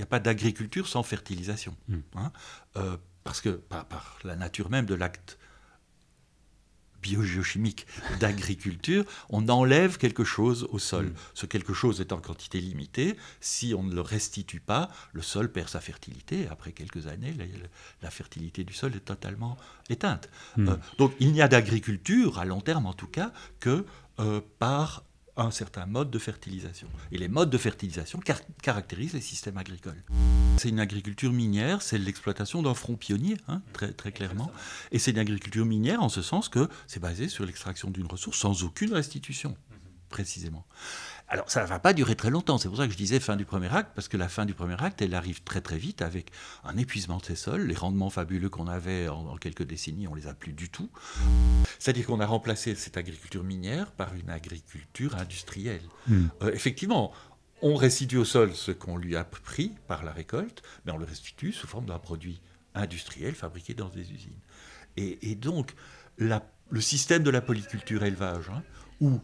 Il n'y a pas d'agriculture sans fertilisation. Hmm. Hein. Euh, parce que par, la nature même de l'acte biogéochimique d'agriculture, on enlève quelque chose au sol. Hmm. Ce quelque chose est en quantité limitée. Si on ne le restitue pas, le sol perd sa fertilité. Après quelques années, la, fertilité du sol est totalement éteinte. Hmm. Euh, donc il n'y a d'agriculture, à long terme en tout cas, que euh, par un certain mode de fertilisation. Et les modes de fertilisation caractérisent les systèmes agricoles. C'est une agriculture minière, c'est l'exploitation d'un front pionnier, hein, très, très clairement. Et c'est une agriculture minière en ce sens que c'est basé sur l'extraction d'une ressource sans aucune restitution, précisément. Alors ça ne va pas durer très longtemps, c'est pour ça que je disais fin du premier acte, parce que la fin du premier acte, elle arrive très très vite avec un épuisement de ces sols, les rendements fabuleux qu'on avait en, quelques décennies, on les a plus du tout. C'est-à-dire qu'on a remplacé cette agriculture minière par une agriculture industrielle. Hmm. Euh, effectivement, on restitue au sol ce qu'on lui a pris par la récolte, mais on le restitue sous forme d'un produit industriel fabriqué dans des usines. Et, donc, le système de la polyculture élevage, hein, où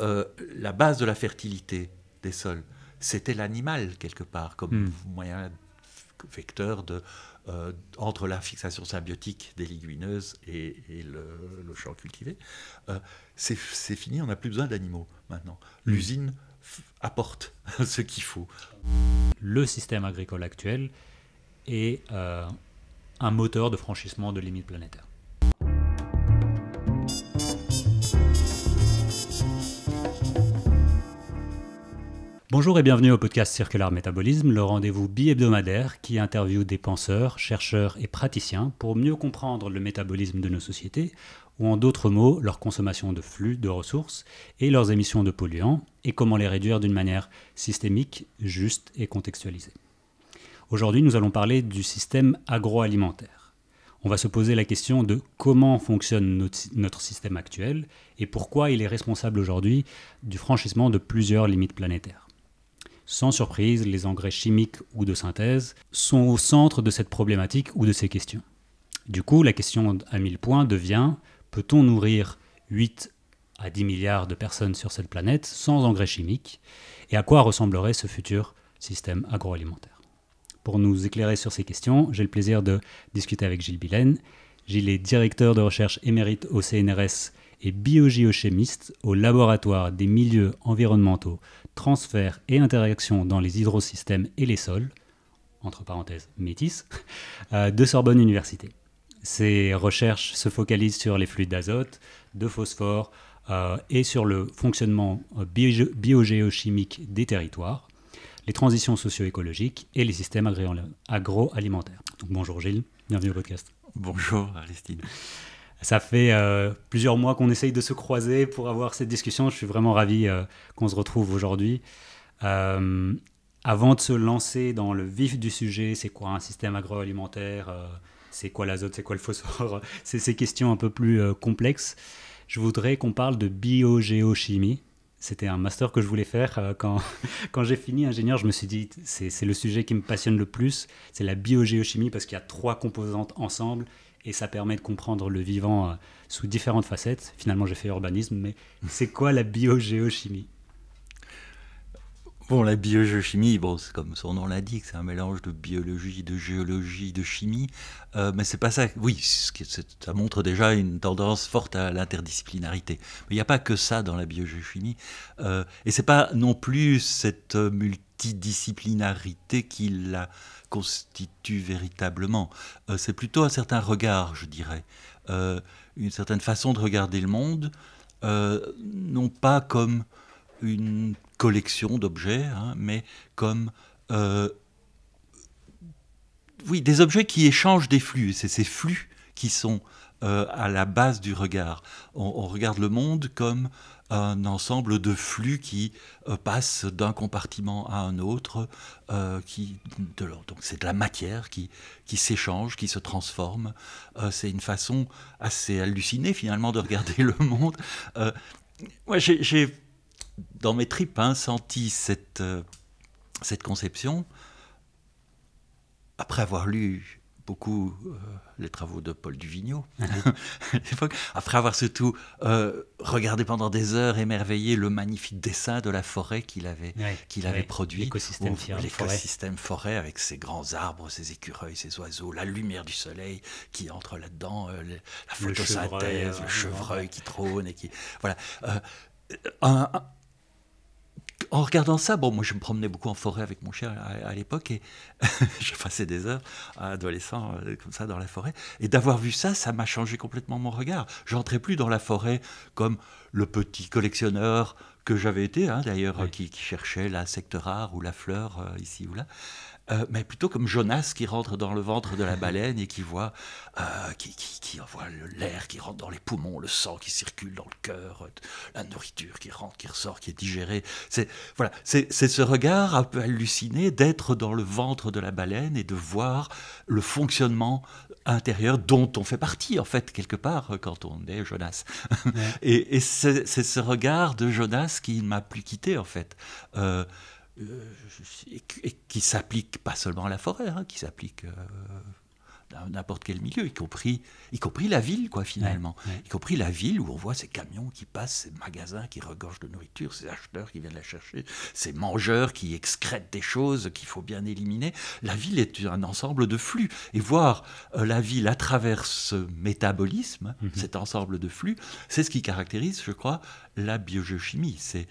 euh, la base de la fertilité des sols, c'était l'animal quelque part comme hmm. moyen vecteur de, euh, entre la fixation symbiotique des légumineuses et, le, champ cultivé. Euh, c'est fini, on n'a plus besoin d'animaux maintenant. Hmm. L'usine apporte ce qu'il faut. Le système agricole actuel est un moteur de franchissement de limites planétaires. Bonjour et bienvenue au podcast Circular Métabolisme, le rendez-vous bi-hebdomadaire qui interviewe des penseurs, chercheurs et praticiens pour mieux comprendre le métabolisme de nos sociétés, ou en d'autres mots, leur consommation de flux, de ressources et leurs émissions de polluants, et comment les réduire d'une manière systémique, juste et contextualisée. Aujourd'hui, nous allons parler du système agroalimentaire on va se poser la question de comment fonctionne notre système actuel et pourquoi il est responsable aujourd'hui du franchissement de plusieurs limites planétaires sans surprise, les engrais chimiques ou de synthèse sont au centre de cette problématique ou de ces questions. Du coup, la question à 1000 points devient peut-on nourrir 8 à 10 milliards de personnes sur cette planète sans engrais chimiques Et à quoi ressemblerait ce futur système agroalimentaire Pour nous éclairer sur ces questions, j'ai le plaisir de discuter avec Gilles Bilen. Gilles est directeur de recherche émérite au CNRS et biogéochimiste au laboratoire des milieux environnementaux, transferts et interactions dans les hydrosystèmes et les sols, entre parenthèses métis, euh, de Sorbonne Université. Ses recherches se focalisent sur les fluides d'azote, de phosphore euh, et sur le fonctionnement euh, biogéochimique des territoires, les transitions socio-écologiques et les systèmes agroalimentaires. Donc bonjour Gilles, bienvenue au podcast. Bonjour Aristide. Ça fait euh, plusieurs mois qu'on essaye de se croiser pour avoir cette discussion. Je suis vraiment ravi euh, qu'on se retrouve aujourd'hui. Euh, avant de se lancer dans le vif du sujet, c'est quoi un système agroalimentaire C'est quoi l'azote C'est quoi le phosphore C'est ces questions un peu plus complexes. Je voudrais qu'on parle de biogéochimie. C'était un master que je voulais faire. Quand, quand j'ai fini ingénieur, je me suis dit, c'est le sujet qui me passionne le plus, c'est la biogéochimie, parce qu'il y a trois composantes ensemble et ça permet de comprendre le vivant euh, sous différentes facettes. Finalement, j'ai fait urbanisme, mais c'est quoi la biogéochimie Bon, la biogéochimie, bon, c'est comme son nom l'indique, c'est un mélange de biologie, de géologie, de chimie, euh, mais c'est pas ça. Oui, ça montre déjà une tendance forte à l'interdisciplinarité. il n'y a pas que ça dans la biogéochimie, euh, et c'est pas non plus cette multi euh, multidisciplinarité qui la constitue véritablement. Euh, c'est plutôt un certain regard, je dirais, euh, une certaine façon de regarder le monde, euh, non pas comme une collection d'objets, hein, mais comme oui, des objets qui échangent des flux. C'est ces flux qui sont à la base du regard. on regarde le monde comme un ensemble de flux qui euh, passent d'un compartiment à un autre, euh, qui, de, donc c'est de la matière qui, qui s'échange, qui se transforme. Euh, c'est une façon assez hallucinée finalement de regarder le monde. moi, j'ai dans mes tripes hein, senti cette, cette conception après avoir lu beaucoup euh, les travaux de Paul Duvigneau. Après avoir surtout tout, euh, regardé pendant des heures, émerveillé le magnifique dessin de la forêt qu'il avait, qu'il avait produit. L'écosystème, forêt. avec ses grands arbres, ses écureuils, ses oiseaux, la lumière du soleil qui entre là-dedans, euh, la photosynthèse, le chevreuil, qui trône. Et qui, voilà. un, en regardant ça, bon, moi je me promenais beaucoup en forêt avec mon cher à, l'époque et je passais des heures à adolescent euh, comme ça dans la forêt. Et d'avoir vu ça, ça m'a changé complètement mon regard. J'entrais plus dans la forêt comme le petit collectionneur que j'avais été, hein, d'ailleurs, qui, qui, cherchait l'insecte rare ou la fleur euh, ici ou là. Euh, mais plutôt comme Jonas qui rentre dans le ventre de la baleine et qui voit, euh, qui, qui, l'air qui rentre dans les poumons, le sang qui circule dans le cœur, la nourriture qui rentre, qui ressort, qui est digérée. C'est voilà, c'est ce regard un peu halluciné d'être dans le ventre de la baleine et de voir le fonctionnement intérieur dont on fait partie en fait quelque part quand on est Jonas. et, c'est ce regard de Jonas qui ne m'a plus quitté en fait. Euh, euh, et, qui s'applique pas seulement à la forêt, hein, qui s'applique euh, n'importe quel milieu, y compris, y compris la ville, quoi, finalement. Y compris la ville où on voit ces camions qui passent, ces magasins qui regorgent de nourriture, ces acheteurs qui viennent la chercher, ces mangeurs qui excrètent des choses qu'il faut bien éliminer. La ville est un ensemble de flux. Et voir euh, la ville à travers ce métabolisme, mhm. cet ensemble de flux, c'est ce qui caractérise, je crois, la biogéochimie. C'est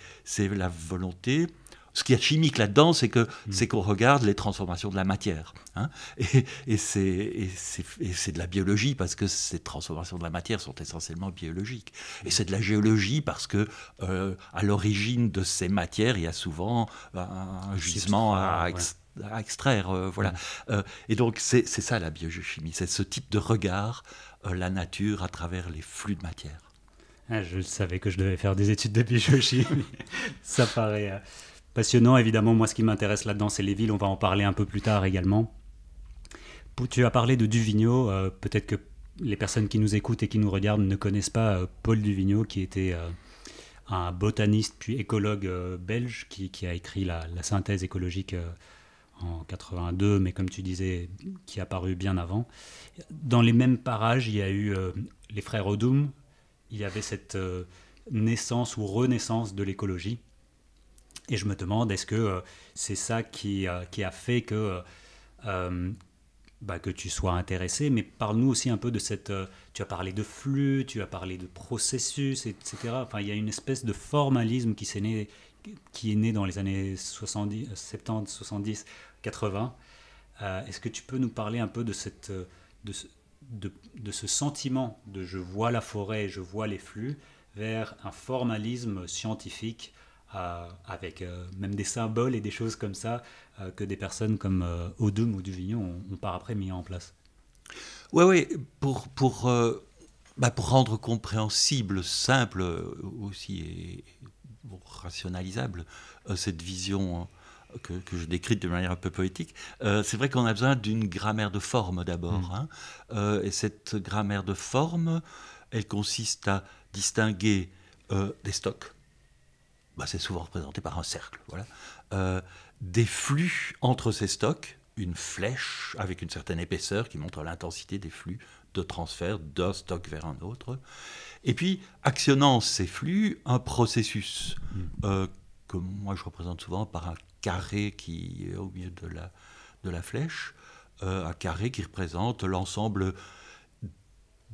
la volonté ce qu'il y a de chimique là-dedans, c'est que hmm. c'est qu'on regarde les transformations de la matière. Hein. et, c'est de la biologie parce que ces transformations de la matière sont essentiellement biologiques. Et c'est de la géologie parce que euh, à l'origine de ces matières, il y a souvent euh, un, jugement gisement à, extraire. Euh, voilà. Hmm. et donc c'est ça la biochimie, c'est ce type de regard la nature à travers les flux de matière. Ah, je savais que je devais faire des études de biochimie. ça paraît passionnant. Évidemment, moi, ce qui m'intéresse là-dedans, c'est les villes. On va en parler un peu plus tard également. Tu as parlé de Duvigneau. Euh, peut-être que les personnes qui nous écoutent et qui nous regardent ne connaissent pas euh, Paul Duvigneau, qui était euh, un botaniste puis écologue belge, qui, a écrit la, synthèse écologique en 82, mais comme tu disais, qui a paru bien avant. Dans les mêmes parages, il y a eu les frères Odum. Il y avait cette naissance ou renaissance de l'écologie et je me demande, est-ce que euh, c'est ça qui, euh, qui, a fait que, euh, bah, que tu sois intéressé Mais parle-nous aussi un peu de cette... tu as parlé de flux, tu as parlé de processus, etc. Enfin, il y a une espèce de formalisme qui, est né, qui est né dans les années 70, 70 80. est-ce que tu peux nous parler un peu de, cette, de ce sentiment de je vois la forêt, je vois les flux, vers un formalisme scientifique euh, avec euh, même des symboles et des choses comme ça euh, que des personnes comme Odum ou Duvignon ont, ont, par après mis en place. Oui, oui, pour, bah, pour, rendre compréhensible, simple aussi et, rationalisable cette vision hein, que, que, je décris de manière un peu poétique. c'est vrai qu'on a besoin d'une grammaire de forme d'abord. Mm. Hein. et cette grammaire de forme, elle consiste à distinguer des stocks bah c'est souvent représenté par un cercle, voilà, euh, des flux entre ces stocks, une flèche avec une certaine épaisseur qui montre l'intensité des flux de transfert d'un stock vers un autre, et puis actionnant ces flux, un processus hmm. euh, que moi je représente souvent par un carré qui est au milieu de la, de la flèche, euh, un carré qui représente l'ensemble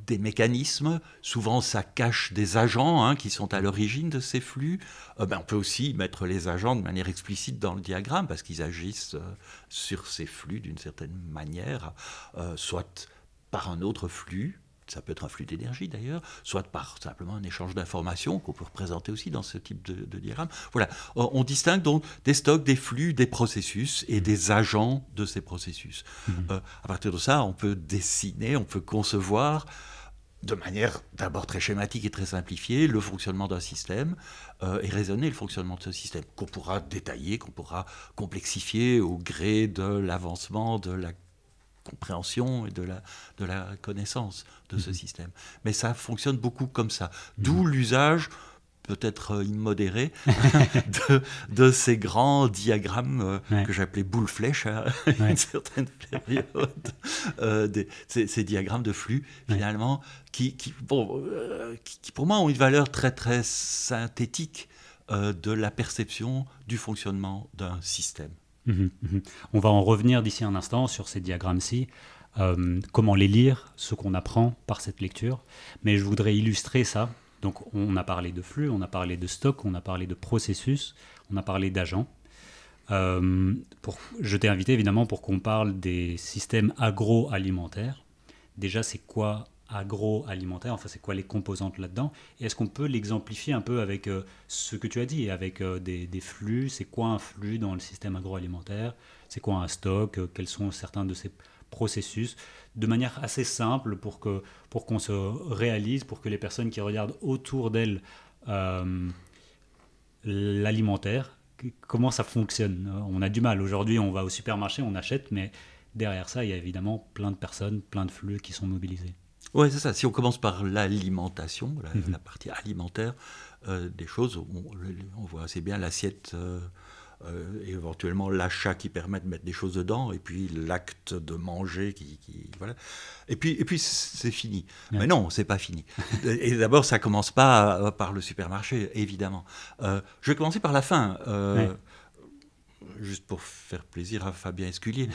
des mécanismes, souvent ça cache des agents hein, qui sont à l'origine de ces flux. Euh, ben, on peut aussi mettre les agents de manière explicite dans le diagramme parce qu'ils agissent euh, sur ces flux d'une certaine manière, euh, soit par un autre flux, ça peut être un flux d'énergie d'ailleurs, soit par simplement un échange d'informations qu'on peut représenter aussi dans ce type de, diagramme. Voilà, euh, on distingue donc des stocks, des flux, des processus et mmh. des agents de ces processus. Mmh. Euh, à partir de ça, on peut dessiner, on peut concevoir de manière d'abord très schématique et très simplifiée le fonctionnement d'un système euh, et raisonner le fonctionnement de ce système qu'on pourra détailler, qu'on pourra complexifier au gré de l'avancement de la compréhension et de la, connaissance de ce mhm. système. Mais ça fonctionne beaucoup comme ça. Mhm. D'où l'usage peut-être euh, immodéré de, ces grands diagrammes euh, que j'appelais boule flèche à hein, une certaine période, euh, ces, diagrammes de flux finalement qui, pour moi ont une valeur très très synthétique de la perception du fonctionnement d'un système. Mhm, mhm. On va en revenir d'ici un instant sur ces diagrammes-ci, euh, comment les lire, ce qu'on apprend par cette lecture. Mais je voudrais illustrer ça. Donc on a parlé de flux, on a parlé de stock, on a parlé de processus, on a parlé d'agents. Euh, je t'ai invité évidemment pour qu'on parle des systèmes agroalimentaires. Déjà, c'est quoi agroalimentaire, enfin c'est quoi les composantes là-dedans, est-ce qu'on peut l'exemplifier un peu avec euh, ce que tu as dit, avec euh, des, flux, c'est quoi un flux dans le système agroalimentaire, c'est quoi un stock, euh, quels sont certains de ces processus, de manière assez simple pour pour qu'on se réalise, pour que les personnes qui regardent autour d'elles l'alimentaire, comment ça fonctionne. On a du mal, aujourd'hui on va au supermarché, on achète, mais derrière ça il y a évidemment plein de personnes, plein de flux qui sont mobilisés. Oui, c'est ça. Si on commence par l'alimentation, la, mhm. partie alimentaire euh, des choses, on, voit assez bien l'assiette, euh, euh, et éventuellement l'achat qui permet de mettre des choses dedans, et puis l'acte de manger qui, voilà. Et puis, et puis c'est fini. Mais non, c'est pas fini. et d'abord, ça commence pas par le supermarché, évidemment. je vais commencer par la fin juste pour faire plaisir à Fabien Esculier,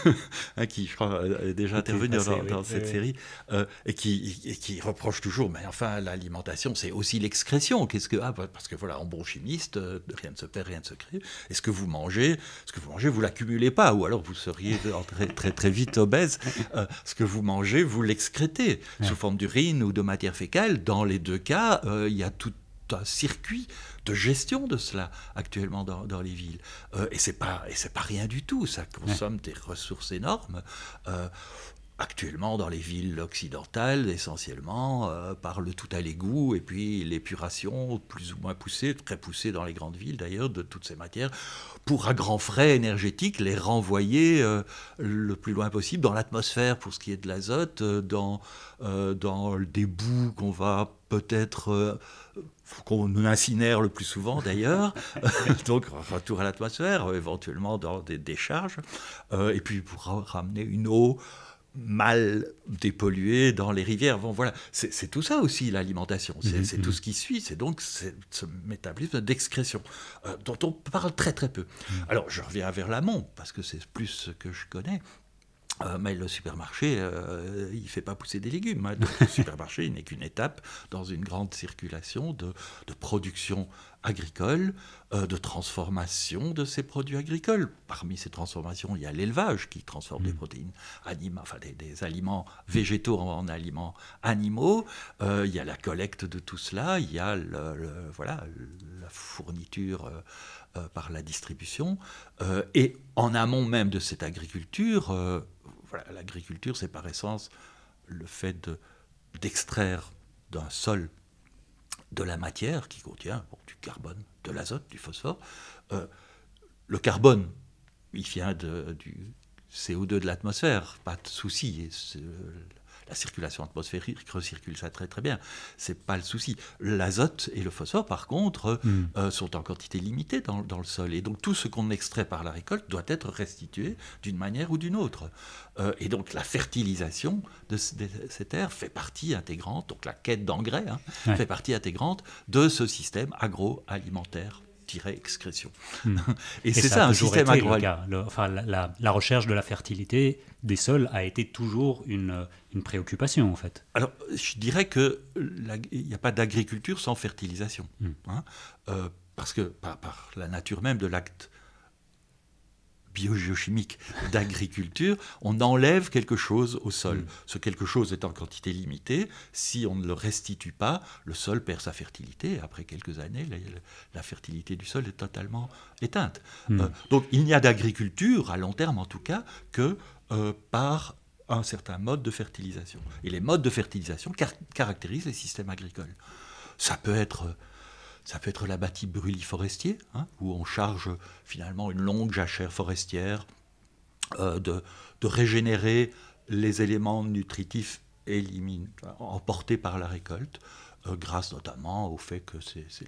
hein, qui, je crois, est déjà intervenu dans, cette série, euh, et, qui, reproche toujours, mais enfin, l'alimentation, c'est aussi l'excrétion. Qu'est-ce que. Ah, bah, parce que voilà, en bon chimiste, euh, rien ne se perd, rien ne se crée. Et ce que vous mangez, ce que vous mangez, vous l'accumulez pas, ou alors vous seriez très, très, vite obèse. Euh, ce que vous mangez, vous l'excrétez, sous forme d'urine ou de matière fécale. Dans les deux cas, il y a tout un circuit de gestion de cela actuellement dans, les villes. Euh, et c'est pas et c'est pas rien du tout. Ça consomme des ressources énormes. Euh, actuellement dans les villes occidentales, essentiellement euh, par le tout à l'égout et puis l'épuration plus ou moins poussée, très poussée dans les grandes villes d'ailleurs, de toutes ces matières, pour à grands frais énergétiques les renvoyer le plus loin possible dans l'atmosphère pour ce qui est de l'azote, dans, dans des bouts qu'on va peut-être qu'on incinère le plus souvent d'ailleurs, donc retour à l'atmosphère, éventuellement dans des décharges, euh, et puis pour ramener une eau mal dépolluée dans les rivières. voilà, c'est tout ça aussi l'alimentation, c'est mhm, tout mhm. ce qui suit, c'est donc ce métabolisme d'excrétion euh, dont on parle très très peu. Mhm. Alors je reviens vers l'amont, parce que c'est plus ce que je connais. Euh, mais le supermarché, euh, il ne fait pas pousser des légumes. Hein. le supermarché n'est qu'une étape dans une grande circulation de production agricole, euh, de transformation de ces produits agricoles. Parmi ces transformations, il y a l'élevage qui transforme des mm. protéines animales, enfin des, aliments végétaux en, aliments animaux. Euh, il y a la collecte de tout cela. Il y a voilà la fourniture euh, par la distribution. et en amont même de cette agriculture, l'agriculture, c'est par essence le fait d'extraire d'un sol de la matière qui contient du carbone, de l'azote, du phosphore. Euh, le carbone, il vient du CO2 de l'atmosphère, pas de souci. Euh, la circulation atmosphérique recircule ça très très bien. C'est pas le souci. L'azote et le phosphore, par contre, hmm. euh, sont en quantité limitée dans, le sol. Et donc tout ce qu'on extrait par la récolte doit être restitué d'une manière ou d'une autre. Euh, et donc la fertilisation de, ces terres fait partie intégrante, donc la quête d'engrais hein, fait partie intégrante de ce système agroalimentaire excrétion. Hmm. Et, c'est ça, un système agroalimentaire. Enfin, la, recherche de la fertilité des sols a été toujours une, préoccupation, en fait. Alors, je dirais qu'il n'y a pas d'agriculture sans fertilisation. Hmm. Hein. Euh, parce que par, la nature même de l'acte biogéochimique d'agriculture, on enlève quelque chose au sol. Mm. Ce quelque chose est en quantité limitée. Si on ne le restitue pas, le sol perd sa fertilité. Après quelques années, la, fertilité du sol est totalement éteinte. Mm. Euh, donc il n'y a d'agriculture, à long terme en tout cas, que euh, par un certain mode de fertilisation. Et les modes de fertilisation caractérisent les systèmes agricoles. Ça peut être ça peut être la brûlis forestier, hein, où on charge finalement une longue jachère forestière euh, de, régénérer les éléments nutritifs emportés par la récolte, euh, grâce notamment au fait que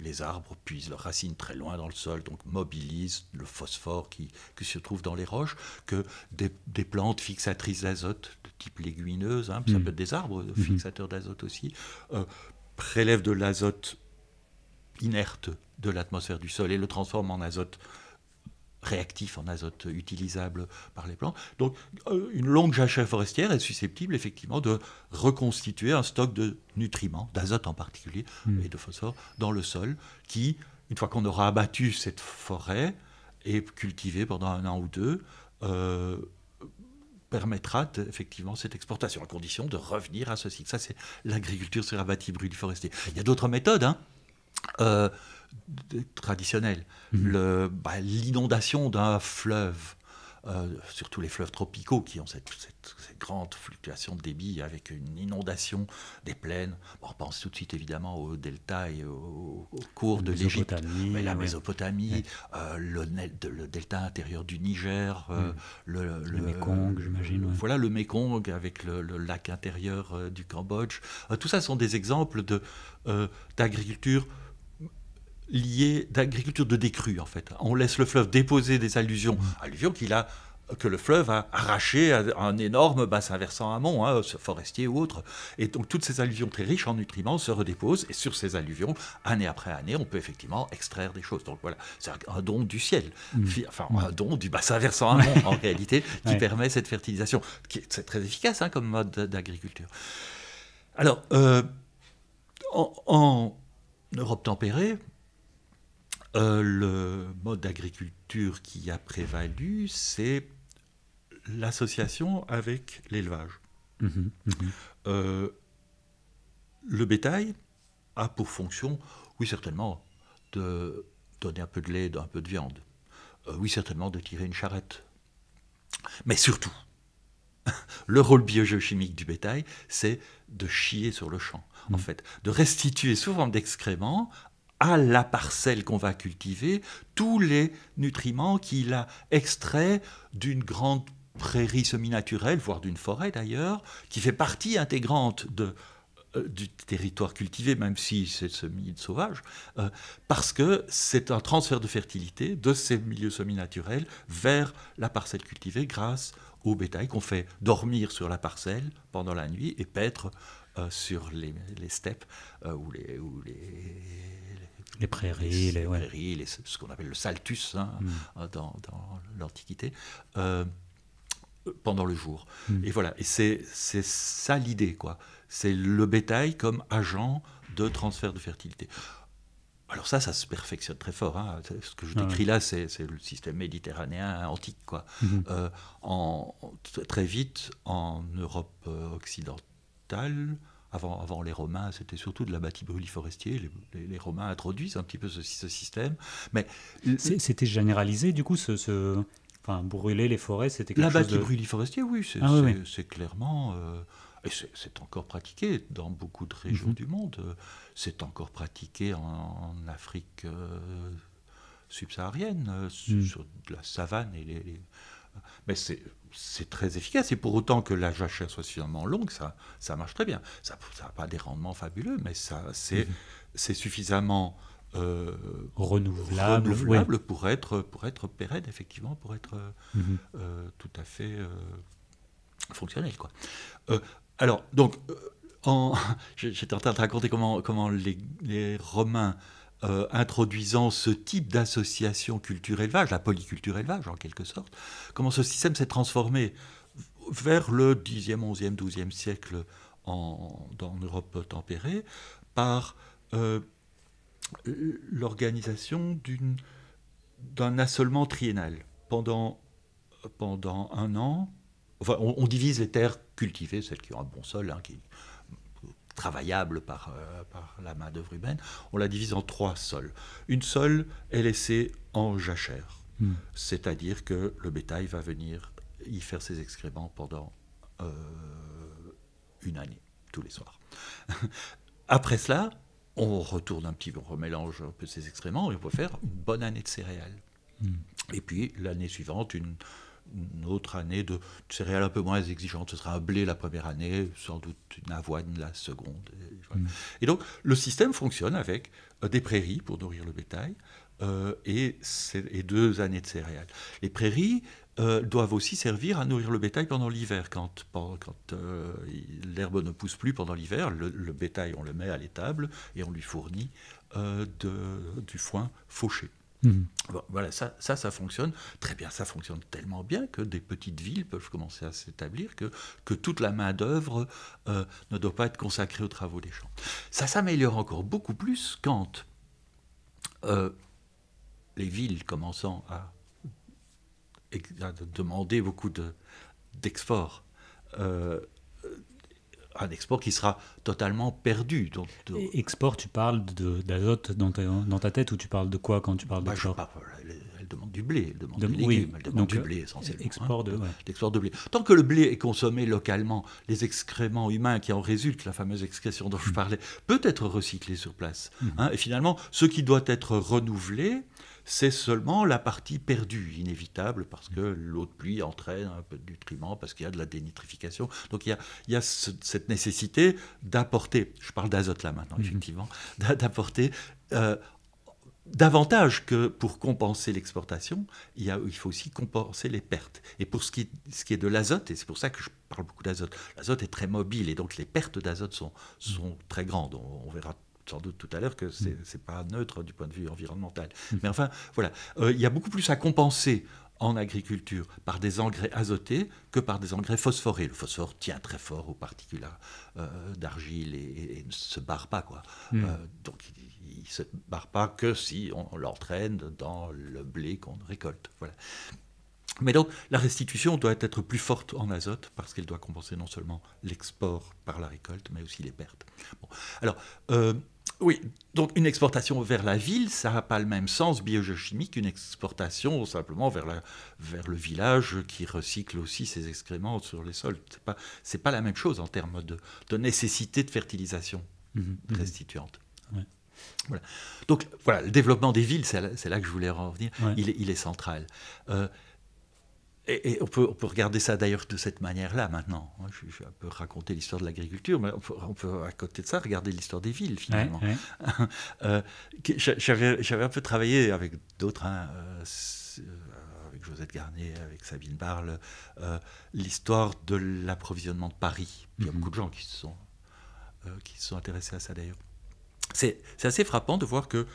les arbres puisent leurs racines très loin dans le sol, donc mobilisent le phosphore qui, se trouve dans les roches, que des, plantes fixatrices d'azote de type légumineuse, hein, ça hmm. peut être des arbres hmm. fixateurs d'azote aussi, euh, prélèvent de l'azote inerte de l'atmosphère du sol et le transforme en azote réactif en azote utilisable par les plantes. Donc euh, une longue jachère forestière est susceptible effectivement de reconstituer un stock de nutriments, d'azote en particulier, hmm. et de phosphore dans le sol, qui, une fois qu'on aura abattu cette forêt et cultivé pendant un an ou deux, euh, permettra effectivement cette exportation, à condition de revenir à ce cycle. Ça, c'est l'agriculture sur abattis du forestier. Il y a d'autres méthodes. Hein. Euh, traditionnel mhm. bah, L'inondation d'un fleuve, euh, surtout les fleuves tropicaux qui ont cette, grande fluctuation de débit avec une inondation des plaines. on pense tout de suite évidemment au delta et au, cours de l'Égypte, mais la Mésopotamie, euh, le, delta intérieur du Niger, mm. le, le, Mékong, j'imagine. Voilà le Mékong avec le, lac intérieur du Cambodge. tout ça sont des exemples d'agriculture lié d'agriculture de décrue, en fait. On laisse le fleuve déposer des alluvions mmh. alluvions qu'il a que le fleuve a arraché à un énorme bassin versant amont, hein, forestier ou autre. Et donc toutes ces alluvions très riches en nutriments se redéposent, et sur ces alluvions, année après année, on peut effectivement extraire des choses. Donc voilà, c'est un don du ciel, mmh. enfin un don du bassin versant amont en réalité, qui permet cette fertilisation. C'est très efficace hein, comme mode d'agriculture. Alors, euh, en, en Europe tempérée, euh, le mode d'agriculture qui a prévalu, c'est l'association avec l'élevage. Mhm, mhm. Euh, le bétail a pour fonction, oui certainement, de donner un peu de lait, un peu de viande. Euh, oui certainement, de tirer une charrette. Mais surtout, le rôle biogéochimique du bétail, c'est de chier sur le champ, en mhm. fait, de restituer souvent d'excréments à la parcelle qu'on va cultiver tous les nutriments qu'il a extraits d'une grande prairie semi-naturelle, voire d'une forêt d'ailleurs, qui fait partie intégrante euh, du territoire cultivé, même si c'est semi-sauvage, euh, parce que c'est un transfert de fertilité de ces milieux semi-naturels vers la parcelle cultivée grâce au bétail qu'on fait dormir sur la parcelle pendant la nuit et paître euh, sur les, les steppes ou les les prairies, les, prairies ce qu'on appelle le saltus hein, hmm. hein, dans, l'Antiquité, euh, pendant le jour. Hmm. Et voilà, et c'est ça l'idée, quoi. C'est le bétail comme agent de transfert de fertilité. Alors ça, ça se perfectionne très fort. Hein. Ce que je ah décris là, c'est le système méditerranéen antique. Quoi. Hmm. Euh, en, très vite, en Europe euh, occidentale, avant, les Romains, c'était surtout de la brûlis-forestier. Les, les, Romains introduisent un petit peu ce, ce système. Mais c'était généralisé, du coup, ce, Enfin, brûler les forêts, c'était quelque chose de... brûlis-forestier, oui, c'est ah clairement... Euh, et c'est encore pratiqué dans beaucoup de régions mm-hmm. du monde. C'est encore pratiqué en, Afrique euh, subsaharienne, euh, mm. sur de la savane et les mais c'est très efficace. Et pour autant que la jachère soit suffisamment longue, ça, ça marche très bien. Ça n'a pas des rendements fabuleux, mais ça c'est mhm. suffisamment euh, renouvelable, pour, être, pour être pérenne, effectivement, pour être mhm. euh, tout à fait euh, fonctionnel. Quoi. alors, donc, j'étais en train de raconter comment, comment les, les Romains euh, introduisant ce type d'association culture-élevage, la polyculture-élevage en quelque sorte, comment ce système s'est transformé vers le 10e, 11e, 12e siècle en, Europe tempérée par euh, l'organisation d'un assolement triennal pendant, pendant un an. on, divise les terres cultivées, celles qui ont un bon sol, hein, qui travaillable euh, par, la main-d'œuvre humaine, on la divise en trois sols. Une seule est laissée en jachère, hmm. c'est-à-dire que le bétail va venir y faire ses excréments pendant euh, une année, tous les soirs. Après cela, on retourne un petit peu, on remélange un peu ses excréments et on peut faire une bonne année de céréales. Hmm. Et puis l'année suivante, une, une autre année de céréales un peu moins exigeantes. Ce sera un blé la première année, sans doute une avoine la seconde. Et, mm. donc, le système fonctionne avec euh, des prairies pour nourrir le bétail euh, et, deux années de céréales. Les prairies euh, doivent aussi servir à nourrir le bétail pendant l'hiver. Quand, quand l'herbe ne pousse plus pendant l'hiver, le, bétail, on le met à l'étable et on lui fournit de, du foin fauché voilà, ça, ça, fonctionne très bien. Ça fonctionne tellement bien que des petites villes peuvent commencer à s'établir, que, que toute la main-d'œuvre euh, ne doit pas être consacrée aux travaux des champs. Ça s'améliore encore beaucoup plus quand euh, les villes commençant à, demander beaucoup de, un export qui sera totalement perdu. Donc, Export, tu parles d'azote dans, ta tête ou tu parles de quoi quand tu parles bah, elle, demande du blé, elle demande de, elle demande du euh, blé essentiellement. Export de, hein, de blé. Tant que le blé est consommé localement, les excréments humains qui en résultent, la fameuse excrétion dont je mm. parlais, peut être recyclé sur place. Mm. Hein. et finalement, ce qui doit être renouvelé, c'est seulement la partie perdue, inévitable, parce que l'eau de pluie entraîne un peu de nutriments, parce qu'il y a de la dénitrification. Donc il y a, cette nécessité d'apporter, je parle d'azote là maintenant, mhm. effectivement, d'apporter... Euh, davantage que pour compenser l'exportation, il, faut aussi compenser les pertes. Et pour ce qui, est de l'azote, et c'est pour ça que je parle beaucoup d'azote, l'azote est très mobile et donc les pertes d'azote sont, très grandes. on verra sans doute tout à l'heure que c'est n'est mm. pas neutre du point de vue environnemental. Mm. Mais enfin, voilà, euh, il y a beaucoup plus à compenser en agriculture par des engrais azotés que par des engrais phosphorés. Le phosphore tient très fort aux particules euh, d'argile et, ne se barre pas. Quoi. Mm. Euh, donc il ne se barre pas que si on, l'entraîne dans le blé qu'on récolte. Voilà. Mais donc la restitution doit être plus forte en azote parce qu'elle doit compenser non seulement l'export par la récolte, mais aussi les pertes. Bon. Alors, oui, donc une exportation vers la ville, ça n'a pas le même sens biogéochimique qu'une exportation simplement vers, le village qui recycle aussi ses excréments sur les sols. Ce n'est pas, la même chose en termes de, nécessité de fertilisation mmh mmh restituante. Voilà. Donc voilà, le développement des villes, c'est là, que je voulais revenir, il, est central. Euh, et, on, peut, regarder ça d'ailleurs de cette manière-là maintenant. Je, je peu raconter l'histoire de l'agriculture, mais on peut, à côté de ça regarder l'histoire des villes finalement. Euh, j'avais un peu travaillé avec d'autres, hein, euh, euh, avec Josette Garnier, avec Sabine Barle, l'histoire de l'approvisionnement de Paris. Il y a mhm. beaucoup de gens qui sont, qui se sont intéressés à ça d'ailleurs. C'est assez frappant de voir que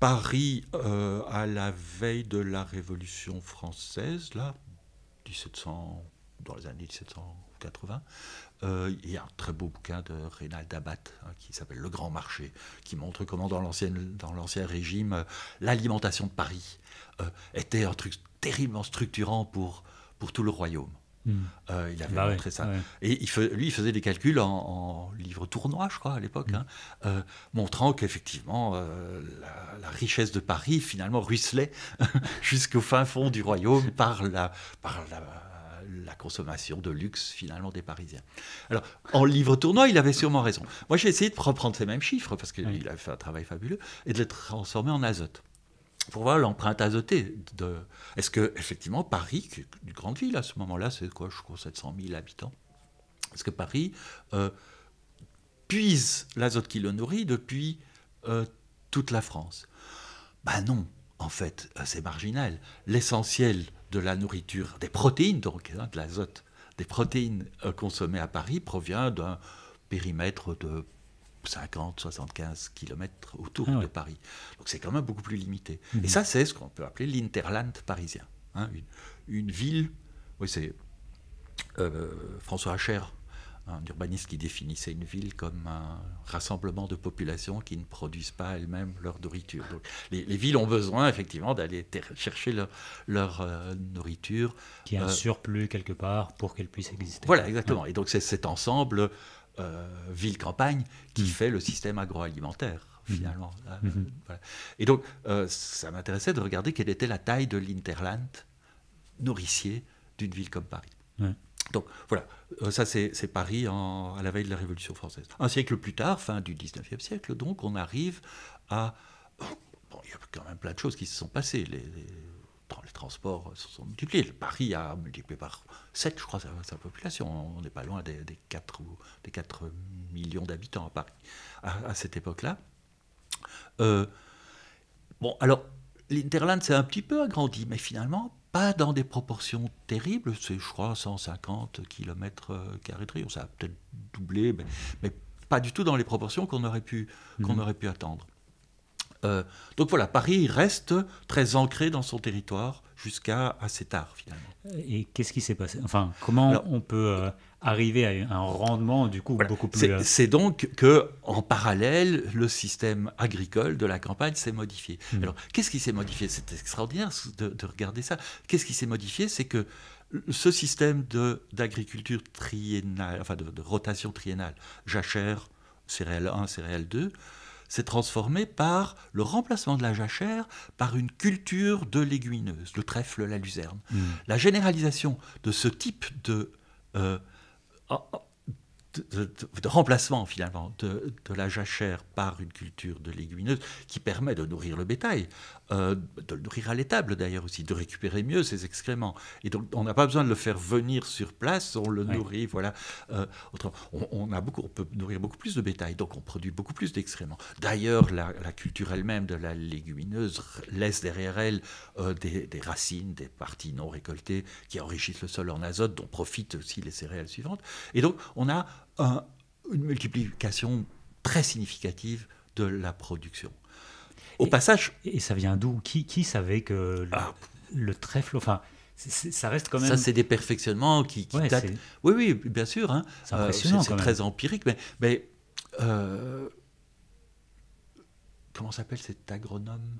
Paris euh, à la veille de la Révolution française, là, 1700, dans les années 1780. Euh, il y a un très beau bouquin de Reynald Dabat hein, qui s'appelle Le Grand Marché, qui montre comment dans l'Ancien Régime, euh, l'alimentation de Paris était un truc terriblement structurant pour, pour tout le royaume. Hmm. Euh, il avait bah montré ça. Et lui, il faisait des calculs en, livre tournoi, tournois, je crois, à l'époque, hmm. hein, euh, montrant qu'effectivement, euh, la, richesse de Paris, finalement, ruisselait jusqu'au fin fond du royaume par la, consommation de luxe, finalement, des Parisiens. Alors, en livre tournois, il avait sûrement raison. Moi, j'ai essayé de reprendre ces mêmes chiffres, parce qu'il il a fait un travail fabuleux, et de les transformer en azote pour voir l'empreinte azotée. De... Est-ce que, effectivement, Paris, qui est une grande ville à ce moment-là, c'est quoi, je crois, 700 000 habitants, est-ce que Paris euh, puise l'azote qui le nourrit depuis euh, toute la France Ben non, en fait, euh, c'est marginal. L'essentiel de la nourriture, des protéines donc, hein, de l'azote, des protéines consommées à Paris provient d'un périmètre de 50, 75 km autour ah de Paris. Donc c'est quand même beaucoup plus limité. Mhm. Et ça, c'est ce qu'on peut appeler l'interland parisien. Hein, une, ville, oui, c'est euh, François Hacher, un urbaniste qui définissait une ville comme un rassemblement de populations qui ne produisent pas elles-mêmes leur nourriture. Donc, les, villes ont besoin effectivement d'aller chercher leur, euh, nourriture. Qui a un euh, surplus quelque part pour qu'elle puisse exister. Voilà, exactement. Et donc c'est cet ensemble euh, ville-campagne qui mm. fait le système agroalimentaire. Mm. Finalement. Euh, mm-hmm. Et donc, euh, ça m'intéressait de regarder quelle était la taille de l'interland nourricier d'une ville comme Paris. Donc voilà, ça c'est Paris à la veille de la Révolution française. Un siècle plus tard, fin du 19e siècle, donc on arrive à... Bon, il y a quand même plein de choses qui se sont passées. les les transports se sont multipliés. Paris a multiplié par 7, je crois, sa, population. On n'est pas loin des, des, 4, des 4 millions d'habitants à Paris à, cette époque-là. Euh, bon, alors, l'Interland s'est un petit peu agrandi, mais finalement, pas dans des proportions terribles. C'est, je crois, 150 km euh, carrés. Ça a peut-être doublé, mais, pas du tout dans les proportions qu'on aurait pu mm-hmm. attendre. Euh, donc voilà, Paris reste très ancré dans son territoire jusqu'à assez tard finalement. Euh, et qu'est-ce qui s'est passé Enfin, comment on peut euh, arriver à un rendement du coup beaucoup plus C'est donc que en parallèle, le système agricole de la campagne s'est modifié. Hmm. Alors, qu'est-ce qui s'est modifié C'est extraordinaire de, regarder ça. Qu'est-ce qui s'est modifié C'est que ce système d'agriculture triennale, enfin de, de, rotation triennale, jachère, céréales 1, céréales 2, s'est transformé par le remplacement de la jachère par une culture de légumineuse, le trèfle, la luzerne. Hmm. La généralisation de ce type de, euh, de remplacement finalement de, la jachère par une culture de légumineuse qui permet de nourrir le bétail euh, de le nourrir à l'étable d'ailleurs aussi, de récupérer mieux ses excréments. Et donc on n'a pas besoin de le faire venir sur place, on le nourrit, voilà. Euh, on, a beaucoup, on peut nourrir beaucoup plus de bétail, donc on produit beaucoup plus d'excréments. D'ailleurs, la, culture elle-même de la légumineuse laisse derrière elle euh, des, racines, des parties non récoltées qui enrichissent le sol en azote, dont profitent aussi les céréales suivantes. Et donc on a une multiplication très significative de la production. Au passage. Et ça vient d'où qui, savait que le, ah. trèfle. Enfin, ça reste quand même. Ça, c'est des perfectionnements qui, datent. Oui, oui, bien sûr. Hein. C'est euh, très empirique, mais. mais euh, Comment s'appelle cet agronome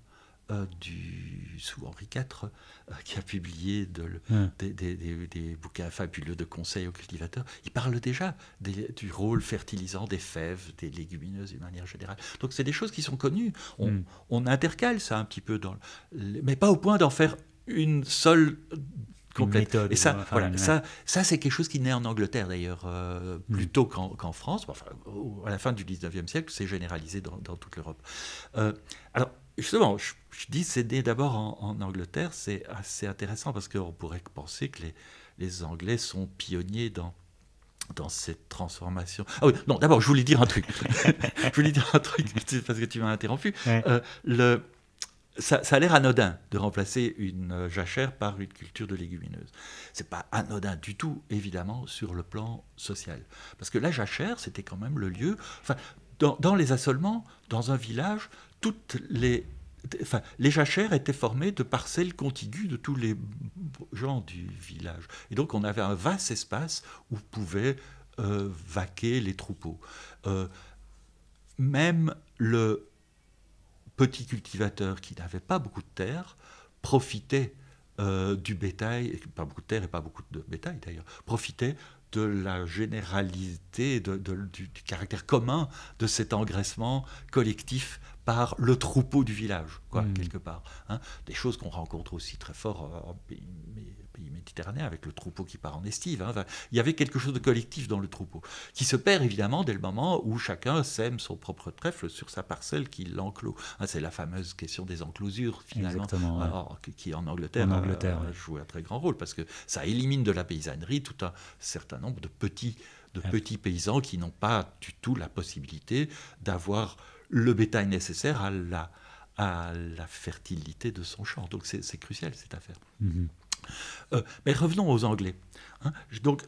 du, sous Henri IV, euh, qui a publié des, bouquins fabuleux de conseils aux cultivateurs, il parle déjà du rôle fertilisant des fèves, des légumineuses d'une manière générale. Donc c'est des choses qui sont connues. On, hmm. intercale ça un petit peu, dans, mais pas au point d'en faire une seule complète. et ça, ça, ça c'est quelque chose qui naît en Angleterre d'ailleurs, euh, hmm. plutôt qu'en France. à la fin du 19e siècle, c'est généralisé dans, toute l'Europe. Euh, alors, Justement, je, dis c'est né d'abord en, Angleterre, c'est assez intéressant parce qu'on pourrait penser que les, Anglais sont pionniers dans, dans cette transformation. Ah oui, non, d'abord, je voulais dire un truc. je voulais dire un truc, parce que tu m'as interrompu. Euh, le, ça, a l'air anodin de remplacer une jachère par une culture de légumineuses. C'est pas anodin du tout, évidemment, sur le plan social. Parce que la jachère, c'était quand même le lieu. Enfin, dans, dans les assolements, dans un village, toutes les Enfin, les jachères étaient formées de parcelles contiguës de tous les gens du village. Et donc on avait un vaste espace où pouvaient euh, vaquer les troupeaux. Euh, même le petit cultivateur qui n'avait pas beaucoup de terre profitait euh, du bétail, pas beaucoup de terre et pas beaucoup de bétail d'ailleurs, profitait de la généralité, du, caractère commun de cet engraissement collectif par le troupeau du village, mmh. quelque part. Hein. Des choses qu'on rencontre aussi très fort euh, en avec le troupeau qui part en estive. Hein. il y avait quelque chose de collectif dans le troupeau, qui se perd évidemment dès le moment où chacun sème son propre trèfle sur sa parcelle qui l'enclos. Hein. c'est la fameuse question des enclosures, finalement, qui en Angleterre, en euh, Angleterre joue un très grand rôle, parce que ça élimine de la paysannerie tout un certain nombre de petits, de ah. petits paysans qui n'ont pas du tout la possibilité d'avoir le bétail nécessaire à la à la fertilité de son champ. Donc c'est crucial cette affaire. Mmh euh, mais revenons aux Anglais. Hein. Donc